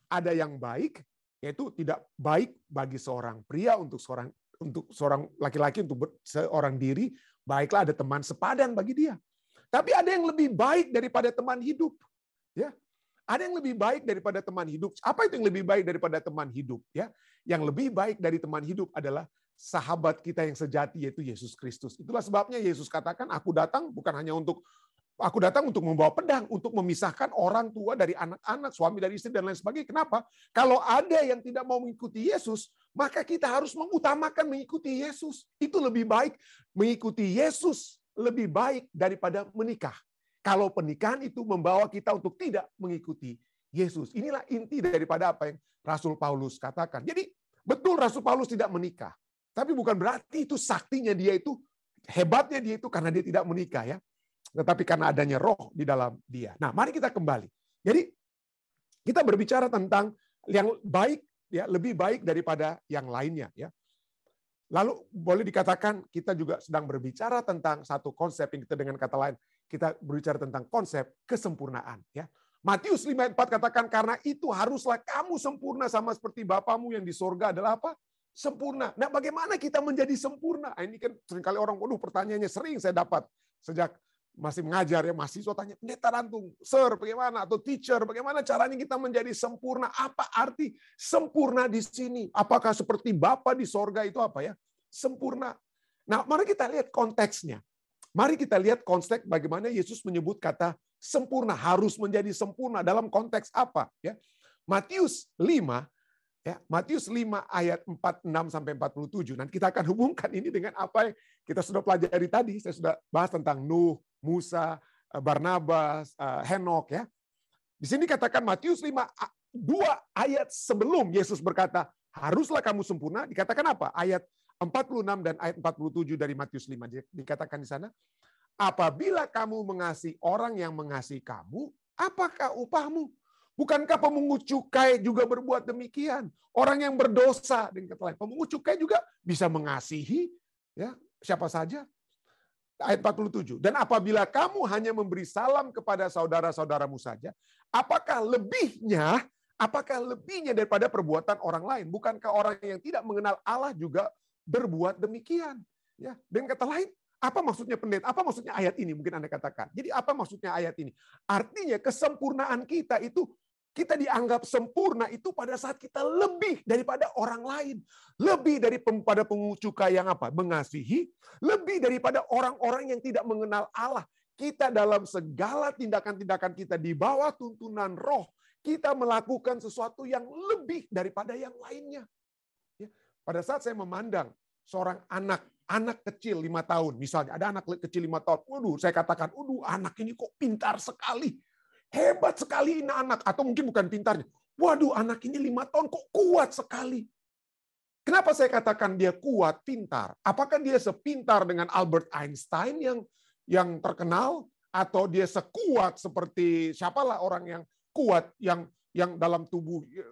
ada yang baik, yaitu tidak baik bagi seorang pria untuk seorang untuk seorang laki-laki untuk seorang diri, baiklah ada teman sepadan bagi dia. Tapi ada yang lebih baik daripada teman hidup, ya. Ada yang lebih baik daripada teman hidup. Apa itu yang lebih baik daripada teman hidup, ya? Yang lebih baik dari teman hidup adalah sahabat kita yang sejati yaitu Yesus Kristus. Itulah sebabnya Yesus katakan, "Aku datang bukan hanya untuk Aku datang untuk membawa pedang, untuk memisahkan orang tua dari anak-anak, suami dari istri, dan lain sebagainya. Kenapa? Kalau ada yang tidak mau mengikuti Yesus, maka kita harus mengutamakan mengikuti Yesus. Itu lebih baik mengikuti Yesus lebih baik daripada menikah. Kalau pernikahan itu membawa kita untuk tidak mengikuti Yesus. Inilah inti daripada apa yang Rasul Paulus katakan. Jadi betul Rasul Paulus tidak menikah. Tapi bukan berarti itu saktinya dia itu hebatnya dia itu karena dia tidak menikah ya tetapi karena adanya roh di dalam dia. Nah, mari kita kembali. Jadi kita berbicara tentang yang baik ya, lebih baik daripada yang lainnya ya. Lalu boleh dikatakan kita juga sedang berbicara tentang satu konsep yang kita dengan kata lain kita berbicara tentang konsep kesempurnaan ya. Matius 5:4 katakan karena itu haruslah kamu sempurna sama seperti Bapamu yang di sorga adalah apa? Sempurna. Nah bagaimana kita menjadi sempurna? Nah, ini kan seringkali orang, waduh pertanyaannya sering saya dapat sejak masih mengajar ya mahasiswa tanya pendeta Rantung, sir bagaimana atau teacher bagaimana caranya kita menjadi sempurna? Apa arti sempurna di sini? Apakah seperti Bapa di sorga itu apa ya? Sempurna. Nah, mari kita lihat konteksnya. Mari kita lihat konteks bagaimana Yesus menyebut kata sempurna harus menjadi sempurna dalam konteks apa ya? Matius 5 ya, Matius 5 ayat 46 sampai 47. Nanti kita akan hubungkan ini dengan apa yang kita sudah pelajari tadi. Saya sudah bahas tentang Nuh, Musa, eh, Barnabas, eh, Henok ya. Di sini katakan Matius 5 dua ayat sebelum Yesus berkata, "Haruslah kamu sempurna." Dikatakan apa? Ayat 46 dan ayat 47 dari Matius 5 dikatakan di sana, "Apabila kamu mengasihi orang yang mengasihi kamu, apakah upahmu? Bukankah pemungut cukai juga berbuat demikian? Orang yang berdosa dan kata lain, pemungut cukai juga bisa mengasihi ya siapa saja ayat 47. Dan apabila kamu hanya memberi salam kepada saudara-saudaramu saja, apakah lebihnya apakah lebihnya daripada perbuatan orang lain? Bukankah orang yang tidak mengenal Allah juga berbuat demikian? Ya, dan kata lain, apa maksudnya pendeta? Apa maksudnya ayat ini? Mungkin Anda katakan. Jadi apa maksudnya ayat ini? Artinya kesempurnaan kita itu kita dianggap sempurna itu pada saat kita lebih daripada orang lain. Lebih daripada pengucuka yang apa? Mengasihi. Lebih daripada orang-orang yang tidak mengenal Allah. Kita dalam segala tindakan-tindakan kita di bawah tuntunan roh. Kita melakukan sesuatu yang lebih daripada yang lainnya. Ya, pada saat saya memandang seorang anak anak kecil lima tahun misalnya ada anak kecil lima tahun waduh saya katakan waduh anak ini kok pintar sekali Hebat sekali ini anak. Atau mungkin bukan pintarnya. Waduh, anak ini lima tahun kok kuat sekali. Kenapa saya katakan dia kuat, pintar? Apakah dia sepintar dengan Albert Einstein yang yang terkenal? Atau dia sekuat seperti siapalah orang yang kuat yang yang dalam tubuh eh,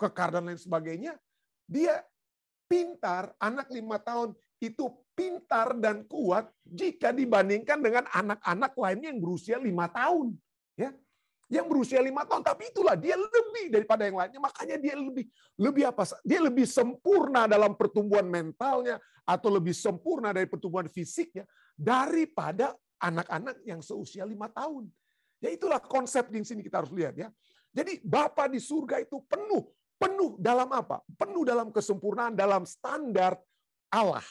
kekar dan lain sebagainya? Dia pintar, anak lima tahun itu pintar dan kuat jika dibandingkan dengan anak-anak lainnya yang berusia lima tahun. Ya, yang berusia lima tahun, tapi itulah dia lebih daripada yang lainnya. Makanya dia lebih lebih apa? Dia lebih sempurna dalam pertumbuhan mentalnya atau lebih sempurna dari pertumbuhan fisiknya daripada anak-anak yang seusia lima tahun. Ya itulah konsep di sini kita harus lihat ya. Jadi Bapa di surga itu penuh, penuh dalam apa? Penuh dalam kesempurnaan, dalam standar Allah.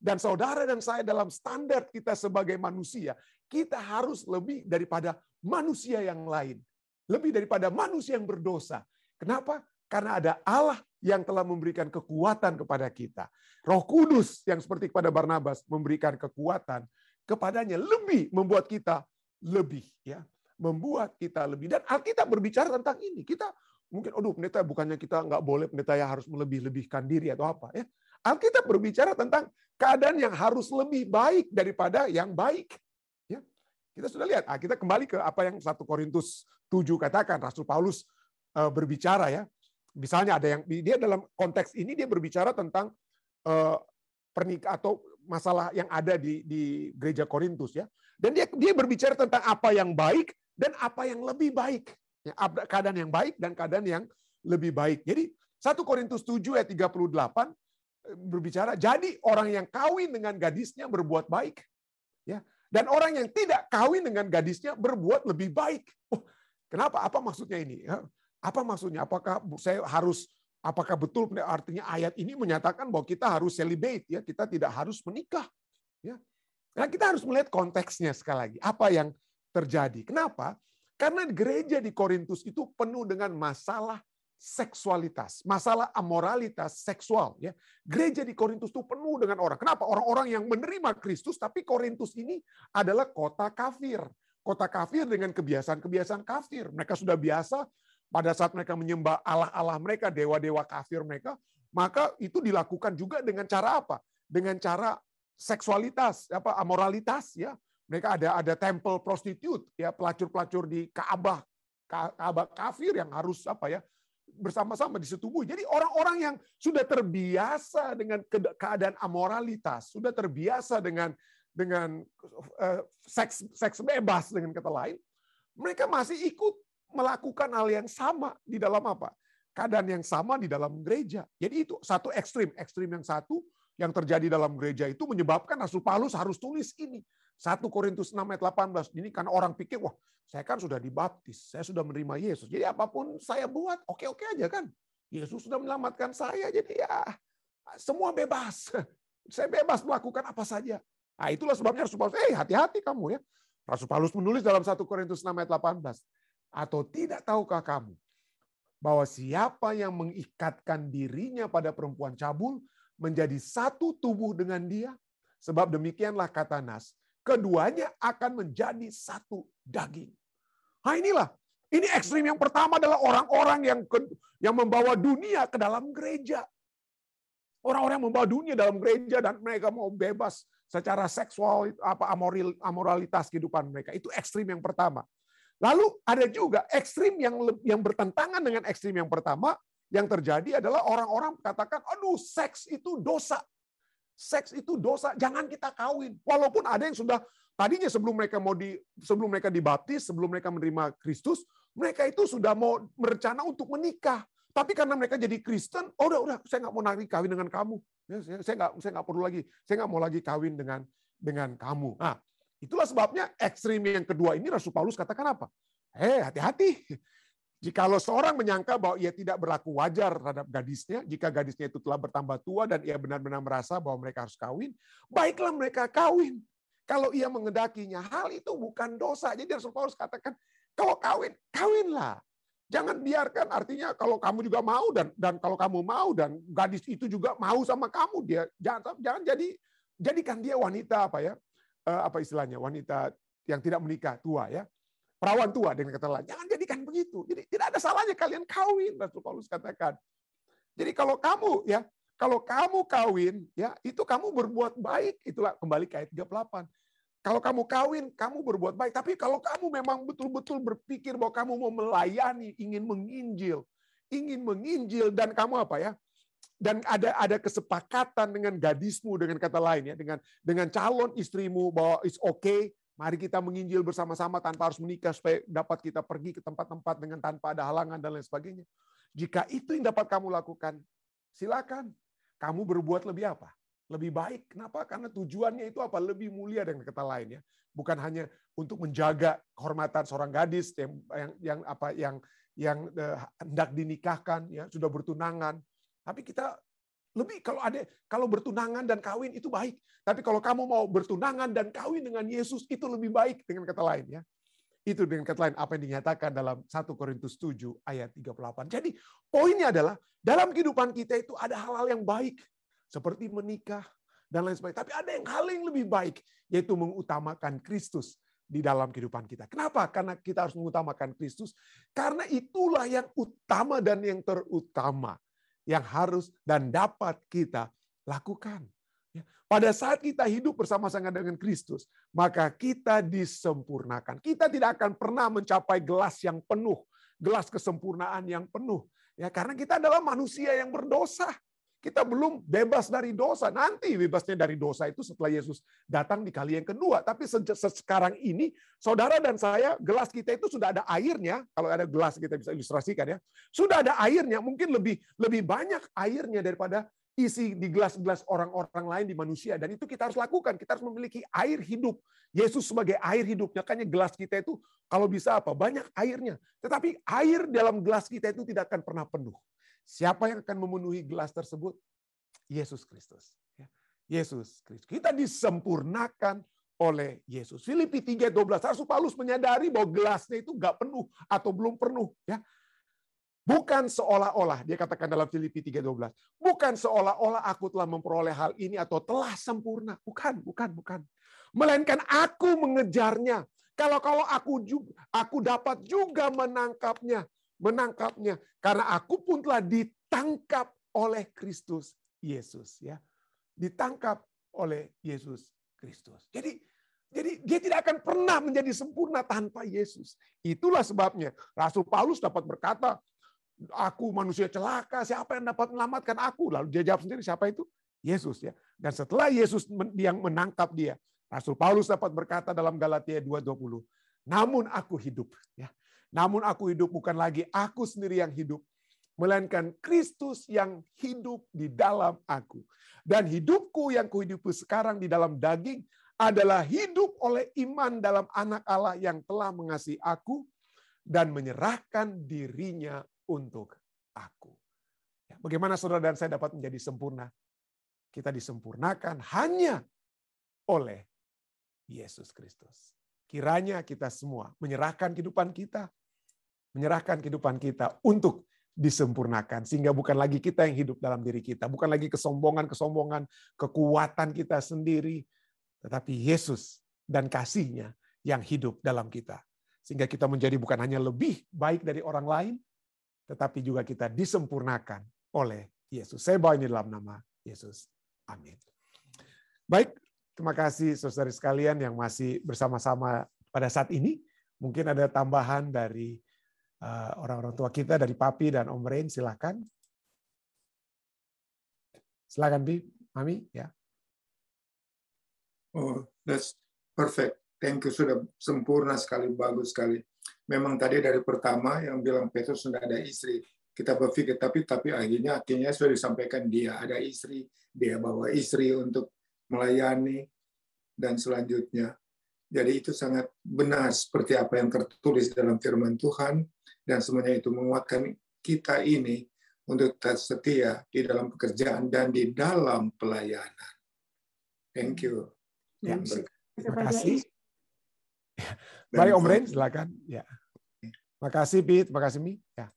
Dan saudara dan saya dalam standar kita sebagai manusia, kita harus lebih daripada manusia yang lain, lebih daripada manusia yang berdosa. Kenapa? Karena ada Allah yang telah memberikan kekuatan kepada kita. Roh Kudus yang seperti kepada Barnabas memberikan kekuatan kepadanya lebih membuat kita lebih ya, membuat kita lebih. Dan Alkitab berbicara tentang ini. Kita mungkin aduh pendeta bukannya kita nggak boleh pendeta ya harus melebih-lebihkan diri atau apa ya. Alkitab berbicara tentang keadaan yang harus lebih baik daripada yang baik. Kita sudah lihat, nah, kita kembali ke apa yang 1 Korintus 7 katakan, Rasul Paulus eh, berbicara ya. Misalnya ada yang dia dalam konteks ini dia berbicara tentang eh, pernikah atau masalah yang ada di di gereja Korintus ya. Dan dia dia berbicara tentang apa yang baik dan apa yang lebih baik. Ya, keadaan yang baik dan keadaan yang lebih baik. Jadi 1 Korintus 7 ayat 38 eh, berbicara jadi orang yang kawin dengan gadisnya berbuat baik. Ya, dan orang yang tidak kawin dengan gadisnya berbuat lebih baik. Oh, kenapa? Apa maksudnya ini? Apa maksudnya? Apakah saya harus apakah betul artinya ayat ini menyatakan bahwa kita harus celibate ya, kita tidak harus menikah. Ya. Nah, kita harus melihat konteksnya sekali lagi. Apa yang terjadi? Kenapa? Karena gereja di Korintus itu penuh dengan masalah seksualitas, masalah amoralitas seksual. Ya, gereja di Korintus itu penuh dengan orang. Kenapa? Orang-orang yang menerima Kristus, tapi Korintus ini adalah kota kafir. Kota kafir dengan kebiasaan-kebiasaan kafir. Mereka sudah biasa pada saat mereka menyembah allah-allah mereka, dewa-dewa kafir mereka, maka itu dilakukan juga dengan cara apa? Dengan cara seksualitas, apa amoralitas ya. Mereka ada ada temple prostitute ya, pelacur-pelacur di Ka'bah Kaabah kafir yang harus apa ya bersama-sama disetubuhi. Jadi orang-orang yang sudah terbiasa dengan keadaan amoralitas, sudah terbiasa dengan dengan uh, seks seks bebas dengan kata lain, mereka masih ikut melakukan hal yang sama di dalam apa? Keadaan yang sama di dalam gereja. Jadi itu satu ekstrim, ekstrim yang satu yang terjadi dalam gereja itu menyebabkan Rasul Paulus harus tulis ini. 1 Korintus 6 ayat 18. Ini karena orang pikir, wah saya kan sudah dibaptis, saya sudah menerima Yesus. Jadi apapun saya buat, oke-oke aja kan. Yesus sudah menyelamatkan saya, jadi ya semua bebas. Saya bebas melakukan apa saja. Nah itulah sebabnya Rasul Paulus, eh hati-hati kamu ya. Rasul Paulus menulis dalam 1 Korintus 6 ayat 18. Atau tidak tahukah kamu bahwa siapa yang mengikatkan dirinya pada perempuan cabul, menjadi satu tubuh dengan dia, sebab demikianlah kata Nas, keduanya akan menjadi satu daging. Nah inilah, ini ekstrim yang pertama adalah orang-orang yang ke, yang membawa dunia ke dalam gereja. Orang-orang yang membawa dunia dalam gereja dan mereka mau bebas secara seksual apa amoril, amoralitas kehidupan mereka. Itu ekstrim yang pertama. Lalu ada juga ekstrim yang yang bertentangan dengan ekstrim yang pertama yang terjadi adalah orang-orang katakan, aduh seks itu dosa. Seks itu dosa, jangan kita kawin. Walaupun ada yang sudah tadinya sebelum mereka mau di sebelum mereka dibaptis, sebelum mereka menerima Kristus, mereka itu sudah mau merencana untuk menikah. Tapi karena mereka jadi Kristen, oh udah udah saya nggak mau lagi kawin dengan kamu. Ya, saya, saya nggak saya nggak perlu lagi. Saya nggak mau lagi kawin dengan dengan kamu. Nah, itulah sebabnya ekstrim yang kedua ini Rasul Paulus katakan apa? Eh hey, hati-hati. Jikalau seorang menyangka bahwa ia tidak berlaku wajar terhadap gadisnya, jika gadisnya itu telah bertambah tua dan ia benar-benar merasa bahwa mereka harus kawin, baiklah mereka kawin. Kalau ia mengendakinya, hal itu bukan dosa. Jadi Rasul Paulus katakan, kalau kawin, kawinlah. Jangan biarkan artinya kalau kamu juga mau dan dan kalau kamu mau dan gadis itu juga mau sama kamu dia jangan jangan jadi jadikan dia wanita apa ya eh, apa istilahnya wanita yang tidak menikah tua ya perawan tua dengan kata lain. Jangan jadikan begitu. Jadi tidak ada salahnya kalian kawin, Rasul Paulus katakan. Jadi kalau kamu ya, kalau kamu kawin ya, itu kamu berbuat baik. Itulah kembali ke ayat 38. Kalau kamu kawin, kamu berbuat baik. Tapi kalau kamu memang betul-betul berpikir bahwa kamu mau melayani, ingin menginjil, ingin menginjil dan kamu apa ya? Dan ada ada kesepakatan dengan gadismu dengan kata lain ya, dengan dengan calon istrimu bahwa it's okay Mari kita menginjil bersama-sama tanpa harus menikah supaya dapat kita pergi ke tempat-tempat dengan tanpa ada halangan dan lain sebagainya. Jika itu yang dapat kamu lakukan, silakan. Kamu berbuat lebih apa? Lebih baik. Kenapa? Karena tujuannya itu apa? Lebih mulia dengan kata lain ya. Bukan hanya untuk menjaga kehormatan seorang gadis yang yang, yang apa yang yang eh, hendak dinikahkan ya, sudah bertunangan. Tapi kita lebih kalau ada kalau bertunangan dan kawin itu baik. Tapi kalau kamu mau bertunangan dan kawin dengan Yesus itu lebih baik dengan kata lain ya. Itu dengan kata lain apa yang dinyatakan dalam 1 Korintus 7 ayat 38. Jadi poinnya adalah dalam kehidupan kita itu ada hal-hal yang baik seperti menikah dan lain sebagainya. Tapi ada yang hal yang lebih baik yaitu mengutamakan Kristus di dalam kehidupan kita. Kenapa? Karena kita harus mengutamakan Kristus. Karena itulah yang utama dan yang terutama yang harus dan dapat kita lakukan. Ya, pada saat kita hidup bersama-sama dengan Kristus, maka kita disempurnakan. Kita tidak akan pernah mencapai gelas yang penuh, gelas kesempurnaan yang penuh. Ya, karena kita adalah manusia yang berdosa. Kita belum bebas dari dosa. Nanti bebasnya dari dosa itu setelah Yesus datang di kali yang kedua. Tapi sekarang ini, saudara dan saya, gelas kita itu sudah ada airnya. Kalau ada gelas kita bisa ilustrasikan ya. Sudah ada airnya, mungkin lebih lebih banyak airnya daripada isi di gelas-gelas orang-orang lain di manusia dan itu kita harus lakukan kita harus memiliki air hidup Yesus sebagai air hidupnya. makanya gelas kita itu kalau bisa apa banyak airnya tetapi air dalam gelas kita itu tidak akan pernah penuh Siapa yang akan memenuhi gelas tersebut? Yesus Kristus. Ya. Yesus Kristus. Kita disempurnakan oleh Yesus. Filipi 3:12 Rasul Paulus menyadari bahwa gelasnya itu nggak penuh atau belum penuh ya. Bukan seolah-olah dia katakan dalam Filipi 3:12, bukan seolah-olah aku telah memperoleh hal ini atau telah sempurna. Bukan, bukan, bukan. Melainkan aku mengejarnya. Kalau kalau aku juga, aku dapat juga menangkapnya menangkapnya karena aku pun telah ditangkap oleh Kristus Yesus ya. Ditangkap oleh Yesus Kristus. Jadi jadi dia tidak akan pernah menjadi sempurna tanpa Yesus. Itulah sebabnya Rasul Paulus dapat berkata, aku manusia celaka, siapa yang dapat melamatkan aku? Lalu dia jawab sendiri, siapa itu? Yesus ya. Dan setelah Yesus yang menangkap dia, Rasul Paulus dapat berkata dalam Galatia 2:20, "Namun aku hidup." Ya. Namun aku hidup bukan lagi aku sendiri yang hidup, melainkan Kristus yang hidup di dalam aku. Dan hidupku yang kuhidupi sekarang di dalam daging adalah hidup oleh iman dalam anak Allah yang telah mengasihi aku dan menyerahkan dirinya untuk aku. Ya, bagaimana saudara dan saya dapat menjadi sempurna? Kita disempurnakan hanya oleh Yesus Kristus. Kiranya kita semua menyerahkan kehidupan kita, menyerahkan kehidupan kita untuk disempurnakan sehingga bukan lagi kita yang hidup dalam diri kita, bukan lagi kesombongan-kesombongan, kekuatan kita sendiri, tetapi Yesus dan kasihnya yang hidup dalam kita. Sehingga kita menjadi bukan hanya lebih baik dari orang lain, tetapi juga kita disempurnakan oleh Yesus. Saya bawa ini dalam nama Yesus. Amin. Baik, terima kasih saudara sekalian yang masih bersama-sama pada saat ini. Mungkin ada tambahan dari Eh, orang-orang tua kita dari papi dan om Rain silakan silakan bi mami ya oh that's perfect thank you sudah sempurna sekali bagus sekali memang tadi dari pertama yang bilang Petrus sudah ada istri kita berpikir tapi tapi akhirnya akhirnya sudah disampaikan dia ada istri dia bawa istri untuk melayani dan selanjutnya jadi itu sangat benar seperti apa yang tertulis dalam firman Tuhan dan semuanya itu menguatkan kita ini untuk tetap setia di dalam pekerjaan dan di dalam pelayanan. Thank you. Ya, terima kasih. Ya. Mari Om Rain, silakan. Ya. Terima kasih Pit, kasih Mi. Ya.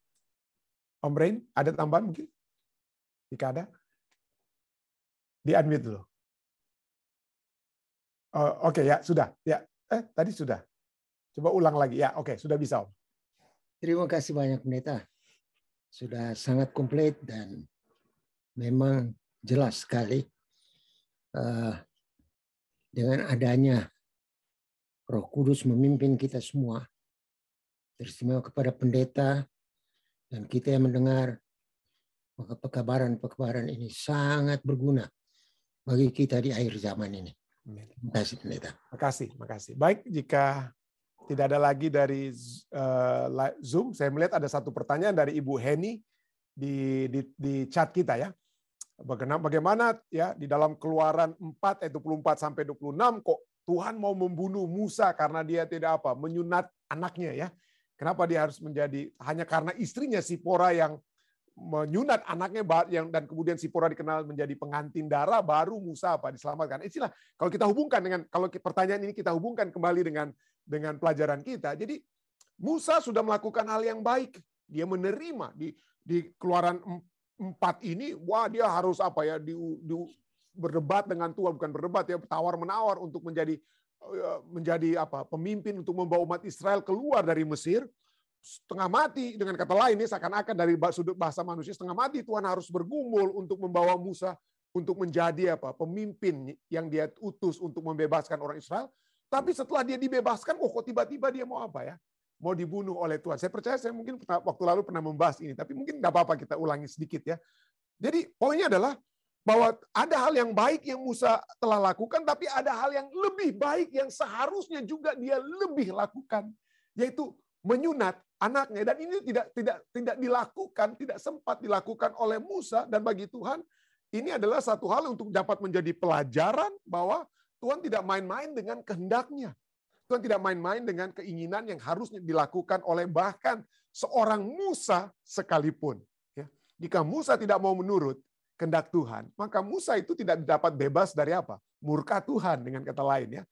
Om Rain, ada tambahan mungkin? Jika ada, di unmute dulu. Oh, oke okay, ya sudah. Ya, eh tadi sudah. Coba ulang lagi. Ya, oke okay, sudah bisa Om. Terima kasih banyak pendeta. Sudah sangat komplit dan memang jelas sekali uh, dengan adanya Roh Kudus memimpin kita semua, teristimewa kepada pendeta dan kita yang mendengar, maka pekabaran-pekabaran ini sangat berguna bagi kita di akhir zaman ini. Terima kasih pendeta. Terima kasih, terima kasih. Baik, jika tidak ada lagi dari eh, Zoom. Saya melihat ada satu pertanyaan dari Ibu Heni di, di, di chat kita ya. Bagaimana, bagaimana ya di dalam keluaran 4 ayat 24 sampai 26 kok Tuhan mau membunuh Musa karena dia tidak apa menyunat anaknya ya. Kenapa dia harus menjadi hanya karena istrinya Sipora yang menyunat anaknya yang dan kemudian Sipora dikenal menjadi pengantin darah baru Musa apa diselamatkan. Istilah kalau kita hubungkan dengan kalau pertanyaan ini kita hubungkan kembali dengan dengan pelajaran kita. Jadi Musa sudah melakukan hal yang baik. Dia menerima di di keluaran empat ini, wah dia harus apa ya di, di berdebat dengan Tuhan bukan berdebat ya tawar menawar untuk menjadi eh, menjadi apa pemimpin untuk membawa umat Israel keluar dari Mesir setengah mati dengan kata lain ini ya, seakan-akan dari sudut bahasa manusia setengah mati Tuhan harus bergumul untuk membawa Musa untuk menjadi apa pemimpin yang dia utus untuk membebaskan orang Israel tapi setelah dia dibebaskan, oh kok tiba-tiba dia mau apa ya? Mau dibunuh oleh Tuhan. Saya percaya saya mungkin waktu lalu pernah membahas ini, tapi mungkin nggak apa-apa kita ulangi sedikit ya. Jadi poinnya adalah bahwa ada hal yang baik yang Musa telah lakukan, tapi ada hal yang lebih baik yang seharusnya juga dia lebih lakukan, yaitu menyunat anaknya. Dan ini tidak tidak tidak dilakukan, tidak sempat dilakukan oleh Musa dan bagi Tuhan ini adalah satu hal untuk dapat menjadi pelajaran bahwa Tuhan tidak main-main dengan kehendaknya. Tuhan tidak main-main dengan keinginan yang harusnya dilakukan oleh bahkan seorang Musa sekalipun. Ya. Jika Musa tidak mau menurut kehendak Tuhan, maka Musa itu tidak dapat bebas dari apa? Murka Tuhan dengan kata lain ya.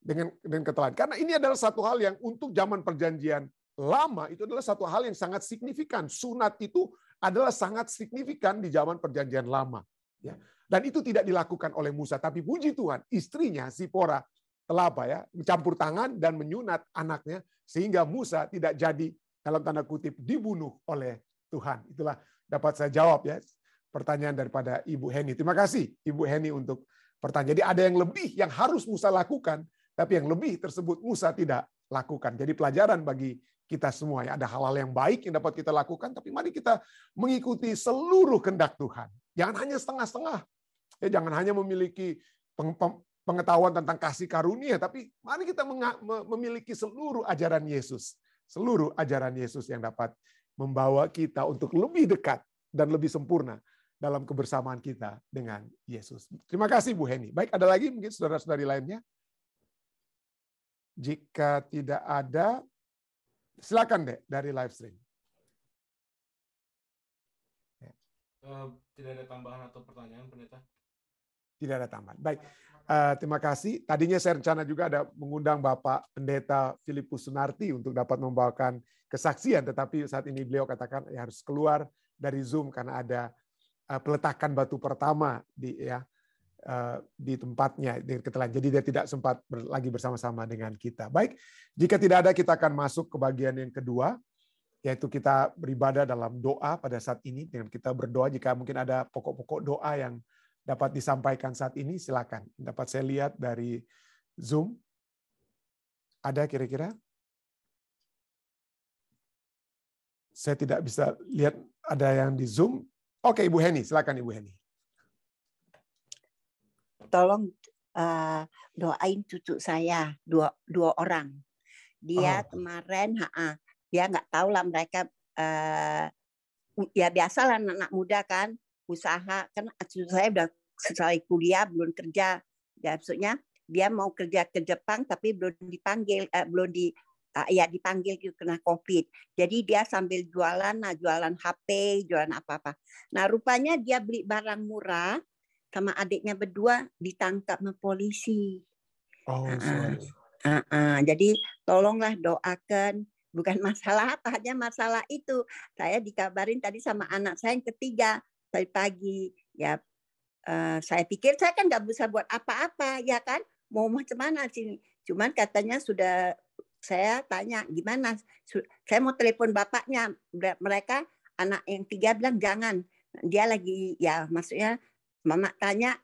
Dengan dengan kata lain. Karena ini adalah satu hal yang untuk zaman perjanjian lama itu adalah satu hal yang sangat signifikan. Sunat itu adalah sangat signifikan di zaman perjanjian lama. Ya. Dan itu tidak dilakukan oleh Musa. Tapi puji Tuhan, istrinya Sipora telah apa ya, mencampur tangan dan menyunat anaknya sehingga Musa tidak jadi dalam tanda kutip dibunuh oleh Tuhan. Itulah dapat saya jawab ya pertanyaan daripada Ibu Heni. Terima kasih Ibu Heni untuk pertanyaan. Jadi ada yang lebih yang harus Musa lakukan, tapi yang lebih tersebut Musa tidak lakukan. Jadi pelajaran bagi kita semua ya ada hal-hal yang baik yang dapat kita lakukan tapi mari kita mengikuti seluruh kehendak Tuhan. Jangan hanya setengah-setengah Ya, jangan hanya memiliki pengetahuan tentang kasih karunia, tapi mari kita memiliki seluruh ajaran Yesus. Seluruh ajaran Yesus yang dapat membawa kita untuk lebih dekat dan lebih sempurna dalam kebersamaan kita dengan Yesus. Terima kasih Bu Heni. Baik, ada lagi mungkin saudara-saudari lainnya? Jika tidak ada, silakan deh dari live stream. Eh, tidak ada tambahan atau pertanyaan, pendeta. Tidak ada tambahan. Baik, uh, terima kasih. Tadinya saya rencana juga ada mengundang Bapak Pendeta Filipus Sunarti untuk dapat membawakan kesaksian, tetapi saat ini beliau katakan ya harus keluar dari Zoom karena ada uh, peletakan batu pertama di ya uh, di tempatnya di ketelan. Jadi dia tidak sempat ber, lagi bersama-sama dengan kita. Baik, jika tidak ada kita akan masuk ke bagian yang kedua yaitu kita beribadah dalam doa pada saat ini dengan kita berdoa jika mungkin ada pokok-pokok doa yang dapat disampaikan saat ini, silakan. Dapat saya lihat dari Zoom. Ada kira-kira? Saya tidak bisa lihat ada yang di Zoom. Oke, Ibu Heni, silakan Ibu Heni. Tolong uh, doain cucu saya dua dua orang. Dia oh. kemarin, ha, dia nggak tahu lah mereka uh, ya biasalah anak, anak muda kan usaha kan cucu saya udah selesai kuliah belum kerja ya maksudnya dia mau kerja ke Jepang tapi belum dipanggil eh, belum di eh, ya dipanggil gitu kena covid jadi dia sambil jualan nah jualan HP jualan apa apa nah rupanya dia beli barang murah sama adiknya berdua ditangkap sama polisi oh uh -uh. Uh -uh. jadi tolonglah doakan bukan masalah apa hanya masalah itu saya dikabarin tadi sama anak saya yang ketiga tadi pagi ya Eh, saya pikir saya kan nggak bisa buat apa-apa ya kan mau macam mana sih cuman katanya sudah saya tanya gimana saya mau telepon bapaknya mereka anak yang tiga bilang jangan dia lagi ya maksudnya mama tanya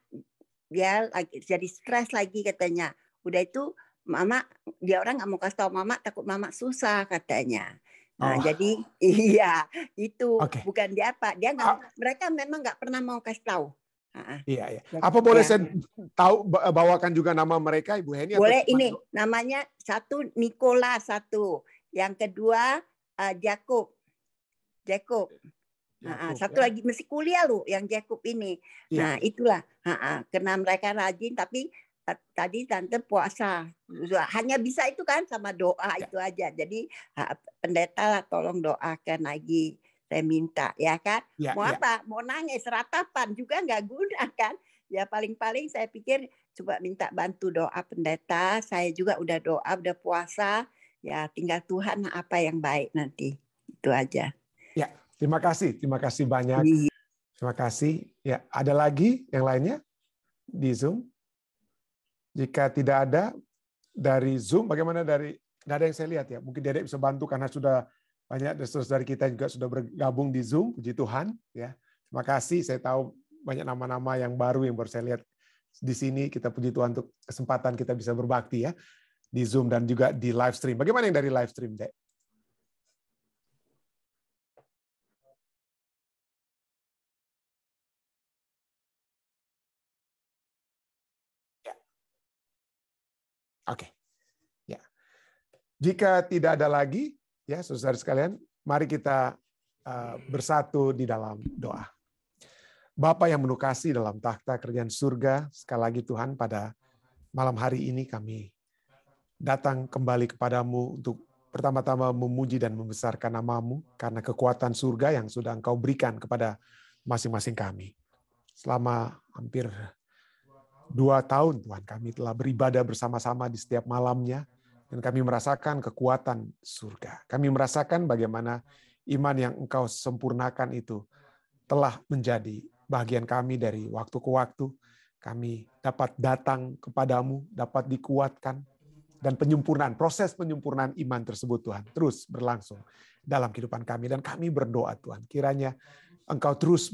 dia lagi jadi stres lagi katanya udah itu mama dia orang nggak mau kasih tahu mama takut mama susah katanya Nah, oh. jadi iya itu okay. bukan dia apa dia nggak oh. mereka memang nggak pernah mau kasih tahu Iya, iya. Apa boleh saya tahu bawakan juga nama mereka Ibu Heni? Boleh atau... ini namanya satu Nikola satu, yang kedua uh, Jacob. Jacob. Ya. satu ya. lagi mesti kuliah loh yang Jacob ini. Ya. Nah, itulah. Ha-ha. Karena mereka rajin tapi eh, tadi tante puasa hanya bisa itu kan sama doa ya. itu aja jadi pendeta lah tolong doakan lagi saya minta ya kan ya, mau ya. apa mau nangis ratapan juga nggak guna kan ya paling-paling saya pikir coba minta bantu doa pendeta saya juga udah doa udah puasa ya tinggal Tuhan apa yang baik nanti itu aja ya terima kasih terima kasih banyak iya. terima kasih ya ada lagi yang lainnya di Zoom jika tidak ada dari Zoom bagaimana dari nggak ada yang saya lihat ya mungkin Dedek bisa bantu karena sudah banyak saudara-saudara kita juga sudah bergabung di Zoom, puji Tuhan. Ya, terima kasih. Saya tahu banyak nama-nama yang baru yang baru saya lihat di sini. Kita puji Tuhan untuk kesempatan kita bisa berbakti ya di Zoom dan juga di live stream. Bagaimana yang dari live stream, Dek? Ya. Oke. Okay. Ya. Jika tidak ada lagi, Ya, saudara sekalian, mari kita eh, bersatu di dalam doa. Bapa yang menukasi dalam takhta kerjaan surga, sekali lagi Tuhan pada malam hari ini kami datang kembali kepadamu untuk pertama-tama memuji dan membesarkan namamu karena kekuatan surga yang sudah engkau berikan kepada masing-masing kami. Selama hampir dua tahun Tuhan kami telah beribadah bersama-sama di setiap malamnya dan kami merasakan kekuatan surga. Kami merasakan bagaimana iman yang Engkau sempurnakan itu telah menjadi bagian kami dari waktu ke waktu. Kami dapat datang kepadamu, dapat dikuatkan, dan penyempurnaan, proses penyempurnaan iman tersebut Tuhan terus berlangsung dalam kehidupan kami. Dan kami berdoa Tuhan, kiranya Engkau terus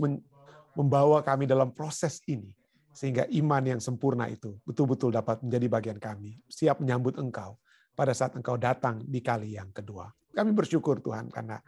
membawa kami dalam proses ini, sehingga iman yang sempurna itu betul-betul dapat menjadi bagian kami, siap menyambut Engkau pada saat engkau datang di kali yang kedua. Kami bersyukur Tuhan karena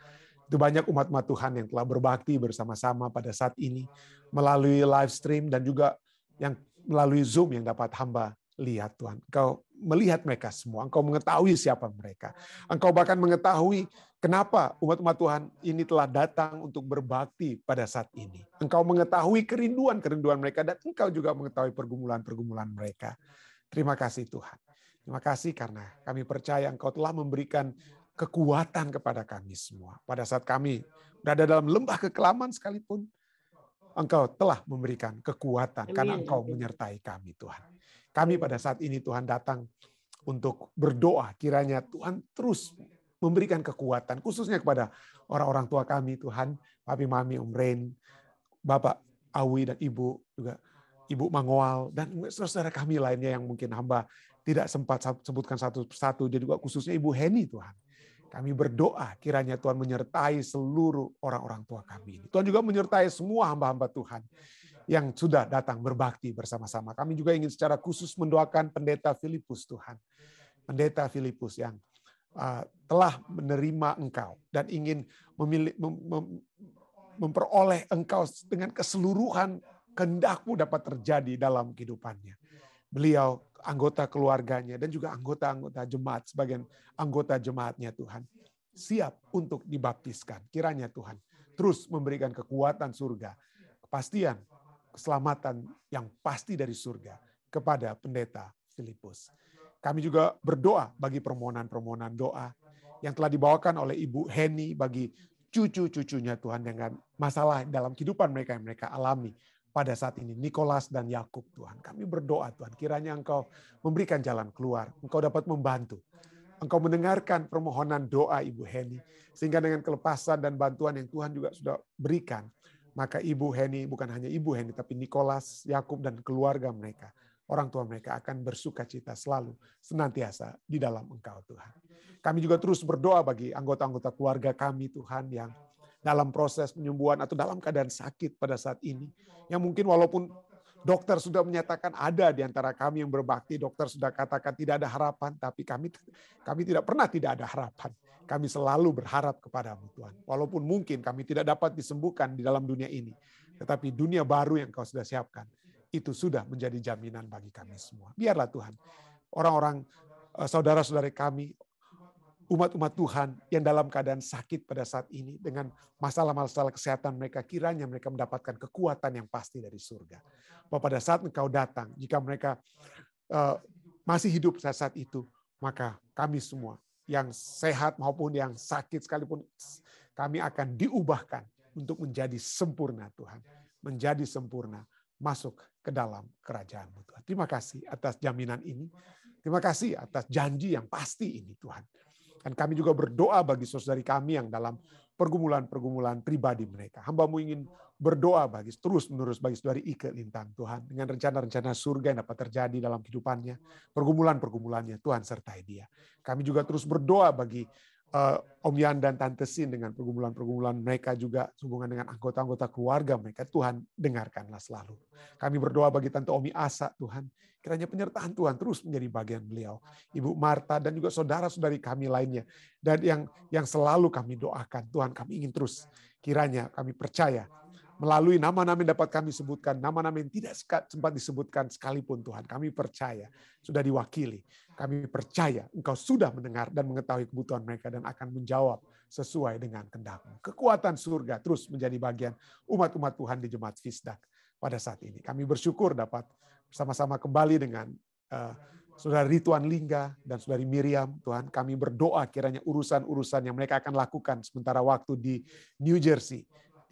itu banyak umat-umat Tuhan yang telah berbakti bersama-sama pada saat ini melalui live stream dan juga yang melalui Zoom yang dapat hamba lihat Tuhan. Engkau melihat mereka semua, engkau mengetahui siapa mereka. Engkau bahkan mengetahui kenapa umat-umat Tuhan ini telah datang untuk berbakti pada saat ini. Engkau mengetahui kerinduan-kerinduan mereka dan engkau juga mengetahui pergumulan-pergumulan mereka. Terima kasih Tuhan. Terima kasih karena kami percaya Engkau telah memberikan kekuatan kepada kami semua. Pada saat kami berada dalam lembah kekelaman sekalipun, Engkau telah memberikan kekuatan karena Engkau menyertai kami Tuhan. Kami pada saat ini Tuhan datang untuk berdoa kiranya Tuhan terus memberikan kekuatan khususnya kepada orang-orang tua kami Tuhan, papi mami Om Rain, Bapak Awi dan Ibu juga Ibu Mangual dan saudara kami lainnya yang mungkin hamba tidak sempat sebutkan satu persatu, jadi juga khususnya Ibu Heni Tuhan. Kami berdoa kiranya Tuhan menyertai seluruh orang-orang tua kami. Tuhan juga menyertai semua hamba-hamba Tuhan yang sudah datang berbakti bersama-sama. Kami juga ingin secara khusus mendoakan pendeta Filipus Tuhan. Pendeta Filipus yang uh, telah menerima engkau dan ingin memilih, mem, mem, memperoleh engkau dengan keseluruhan kendakmu dapat terjadi dalam kehidupannya. Beliau anggota keluarganya dan juga anggota-anggota jemaat, sebagian anggota jemaatnya Tuhan. Siap untuk dibaptiskan, kiranya Tuhan. Terus memberikan kekuatan surga, kepastian, keselamatan yang pasti dari surga kepada pendeta Filipus. Kami juga berdoa bagi permohonan-permohonan doa yang telah dibawakan oleh Ibu Heni bagi cucu-cucunya Tuhan dengan masalah dalam kehidupan mereka yang mereka alami pada saat ini, Nikolas dan Yakub, Tuhan. Kami berdoa, Tuhan, kiranya Engkau memberikan jalan keluar. Engkau dapat membantu. Engkau mendengarkan permohonan doa Ibu Heni. Sehingga dengan kelepasan dan bantuan yang Tuhan juga sudah berikan, maka Ibu Heni, bukan hanya Ibu Heni, tapi Nikolas, Yakub dan keluarga mereka, orang tua mereka akan bersuka cita selalu, senantiasa di dalam Engkau, Tuhan. Kami juga terus berdoa bagi anggota-anggota keluarga kami, Tuhan, yang dalam proses penyembuhan atau dalam keadaan sakit pada saat ini. Yang mungkin walaupun dokter sudah menyatakan ada di antara kami yang berbakti, dokter sudah katakan tidak ada harapan, tapi kami kami tidak pernah tidak ada harapan. Kami selalu berharap kepadamu Tuhan. Walaupun mungkin kami tidak dapat disembuhkan di dalam dunia ini, tetapi dunia baru yang kau sudah siapkan itu sudah menjadi jaminan bagi kami semua. Biarlah Tuhan, orang-orang eh, saudara-saudari kami, umat-umat Tuhan yang dalam keadaan sakit pada saat ini dengan masalah-masalah kesehatan mereka kiranya mereka mendapatkan kekuatan yang pasti dari surga. Bahwa pada saat engkau datang, jika mereka uh, masih hidup saat, saat itu, maka kami semua yang sehat maupun yang sakit sekalipun kami akan diubahkan untuk menjadi sempurna Tuhan, menjadi sempurna masuk ke dalam kerajaanmu Tuhan. Terima kasih atas jaminan ini. Terima kasih atas janji yang pasti ini Tuhan. Dan kami juga berdoa bagi saudari kami yang dalam pergumulan-pergumulan pribadi mereka. Hambamu ingin berdoa bagi terus menerus bagi saudari Ike Lintang Tuhan dengan rencana-rencana surga yang dapat terjadi dalam kehidupannya, pergumulan-pergumulannya Tuhan sertai dia. Kami juga terus berdoa bagi uh, Om Yan dan Tante Sin dengan pergumulan-pergumulan mereka juga hubungan dengan anggota-anggota keluarga mereka. Tuhan, dengarkanlah selalu. Kami berdoa bagi Tante Omi Asa, Tuhan. Kiranya penyertaan Tuhan terus menjadi bagian beliau. Ibu Marta dan juga saudara-saudari kami lainnya. Dan yang yang selalu kami doakan, Tuhan kami ingin terus. Kiranya kami percaya melalui nama-nama yang dapat kami sebutkan, nama-nama yang tidak sempat disebutkan sekalipun Tuhan. Kami percaya, sudah diwakili. Kami percaya Engkau sudah mendengar dan mengetahui kebutuhan mereka dan akan menjawab sesuai dengan kendakmu. Kekuatan surga terus menjadi bagian umat-umat Tuhan di Jemaat Fisdak pada saat ini. Kami bersyukur dapat bersama-sama kembali dengan uh, Saudara Rituan Lingga dan Saudari Miriam, Tuhan kami berdoa kiranya urusan-urusan yang mereka akan lakukan sementara waktu di New Jersey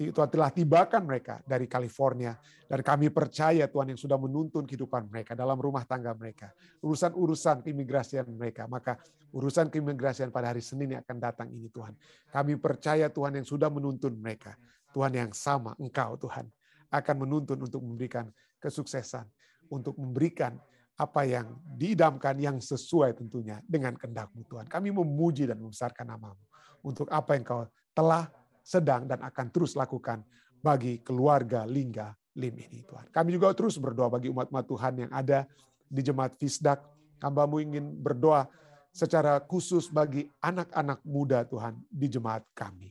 Tuhan telah tibakan mereka dari California. Dan kami percaya Tuhan yang sudah menuntun kehidupan mereka dalam rumah tangga mereka. Urusan-urusan keimigrasian mereka. Maka urusan keimigrasian pada hari Senin yang akan datang ini Tuhan. Kami percaya Tuhan yang sudah menuntun mereka. Tuhan yang sama, Engkau Tuhan akan menuntun untuk memberikan kesuksesan, untuk memberikan apa yang diidamkan yang sesuai tentunya dengan kendakmu Tuhan. Kami memuji dan membesarkan namamu untuk apa yang kau telah sedang, dan akan terus lakukan bagi keluarga Lingga Lim ini Tuhan. Kami juga terus berdoa bagi umat-umat Tuhan yang ada di jemaat Fisdak. Hambamu ingin berdoa secara khusus bagi anak-anak muda Tuhan di jemaat kami.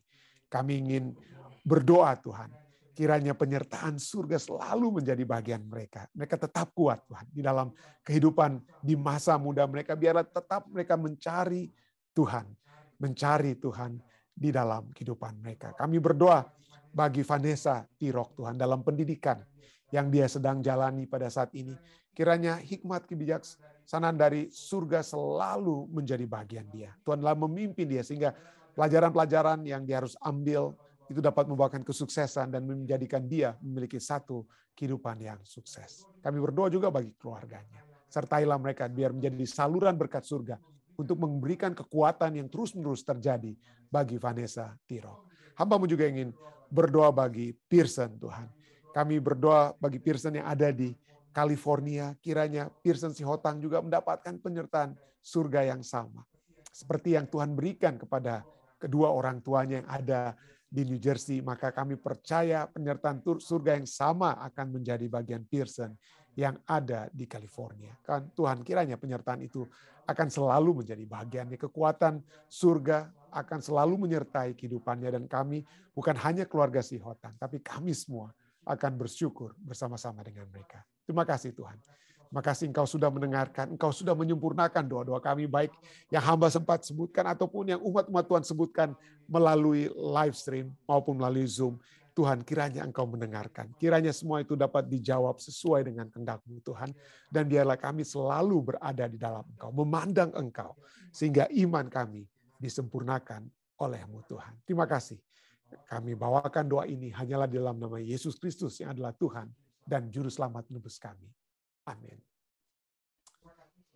Kami ingin berdoa Tuhan, kiranya penyertaan surga selalu menjadi bagian mereka. Mereka tetap kuat Tuhan di dalam kehidupan di masa muda mereka. Biarlah tetap mereka mencari Tuhan, mencari Tuhan di dalam kehidupan mereka. Kami berdoa bagi Vanessa Tirok Tuhan dalam pendidikan yang dia sedang jalani pada saat ini. Kiranya hikmat kebijaksanaan dari surga selalu menjadi bagian dia. Tuhanlah memimpin dia sehingga pelajaran-pelajaran yang dia harus ambil itu dapat membawakan kesuksesan dan menjadikan dia memiliki satu kehidupan yang sukses. Kami berdoa juga bagi keluarganya. Sertailah mereka biar menjadi saluran berkat surga untuk memberikan kekuatan yang terus-menerus terjadi bagi Vanessa Tiro. Hambamu juga ingin berdoa bagi Pearson Tuhan. Kami berdoa bagi Pearson yang ada di California, kiranya Pearson si Hotang juga mendapatkan penyertaan surga yang sama. Seperti yang Tuhan berikan kepada kedua orang tuanya yang ada di New Jersey, maka kami percaya penyertaan surga yang sama akan menjadi bagian Pearson yang ada di California. Kan Tuhan kiranya penyertaan itu akan selalu menjadi bagiannya. Kekuatan surga akan selalu menyertai kehidupannya dan kami bukan hanya keluarga Hotan, tapi kami semua akan bersyukur bersama-sama dengan mereka. Terima kasih Tuhan. Terima kasih Engkau sudah mendengarkan, Engkau sudah menyempurnakan doa-doa kami, baik yang hamba sempat sebutkan ataupun yang umat-umat Tuhan sebutkan melalui live stream maupun melalui Zoom. Tuhan kiranya engkau mendengarkan. Kiranya semua itu dapat dijawab sesuai dengan kehendakmu Tuhan. Dan biarlah kami selalu berada di dalam engkau, memandang engkau. Sehingga iman kami disempurnakan olehmu Tuhan. Terima kasih. Kami bawakan doa ini hanyalah di dalam nama Yesus Kristus yang adalah Tuhan dan Juru Selamat menebus kami. Amin.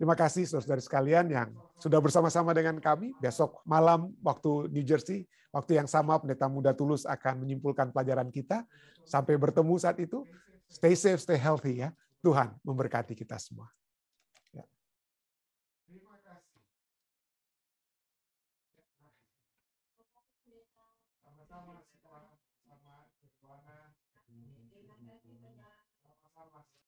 Terima kasih saudara-saudari sekalian yang sudah bersama-sama dengan kami. Besok malam waktu New Jersey, waktu yang sama pendeta muda tulus akan menyimpulkan pelajaran kita. Sampai bertemu saat itu, stay safe, stay healthy ya. Tuhan memberkati kita semua.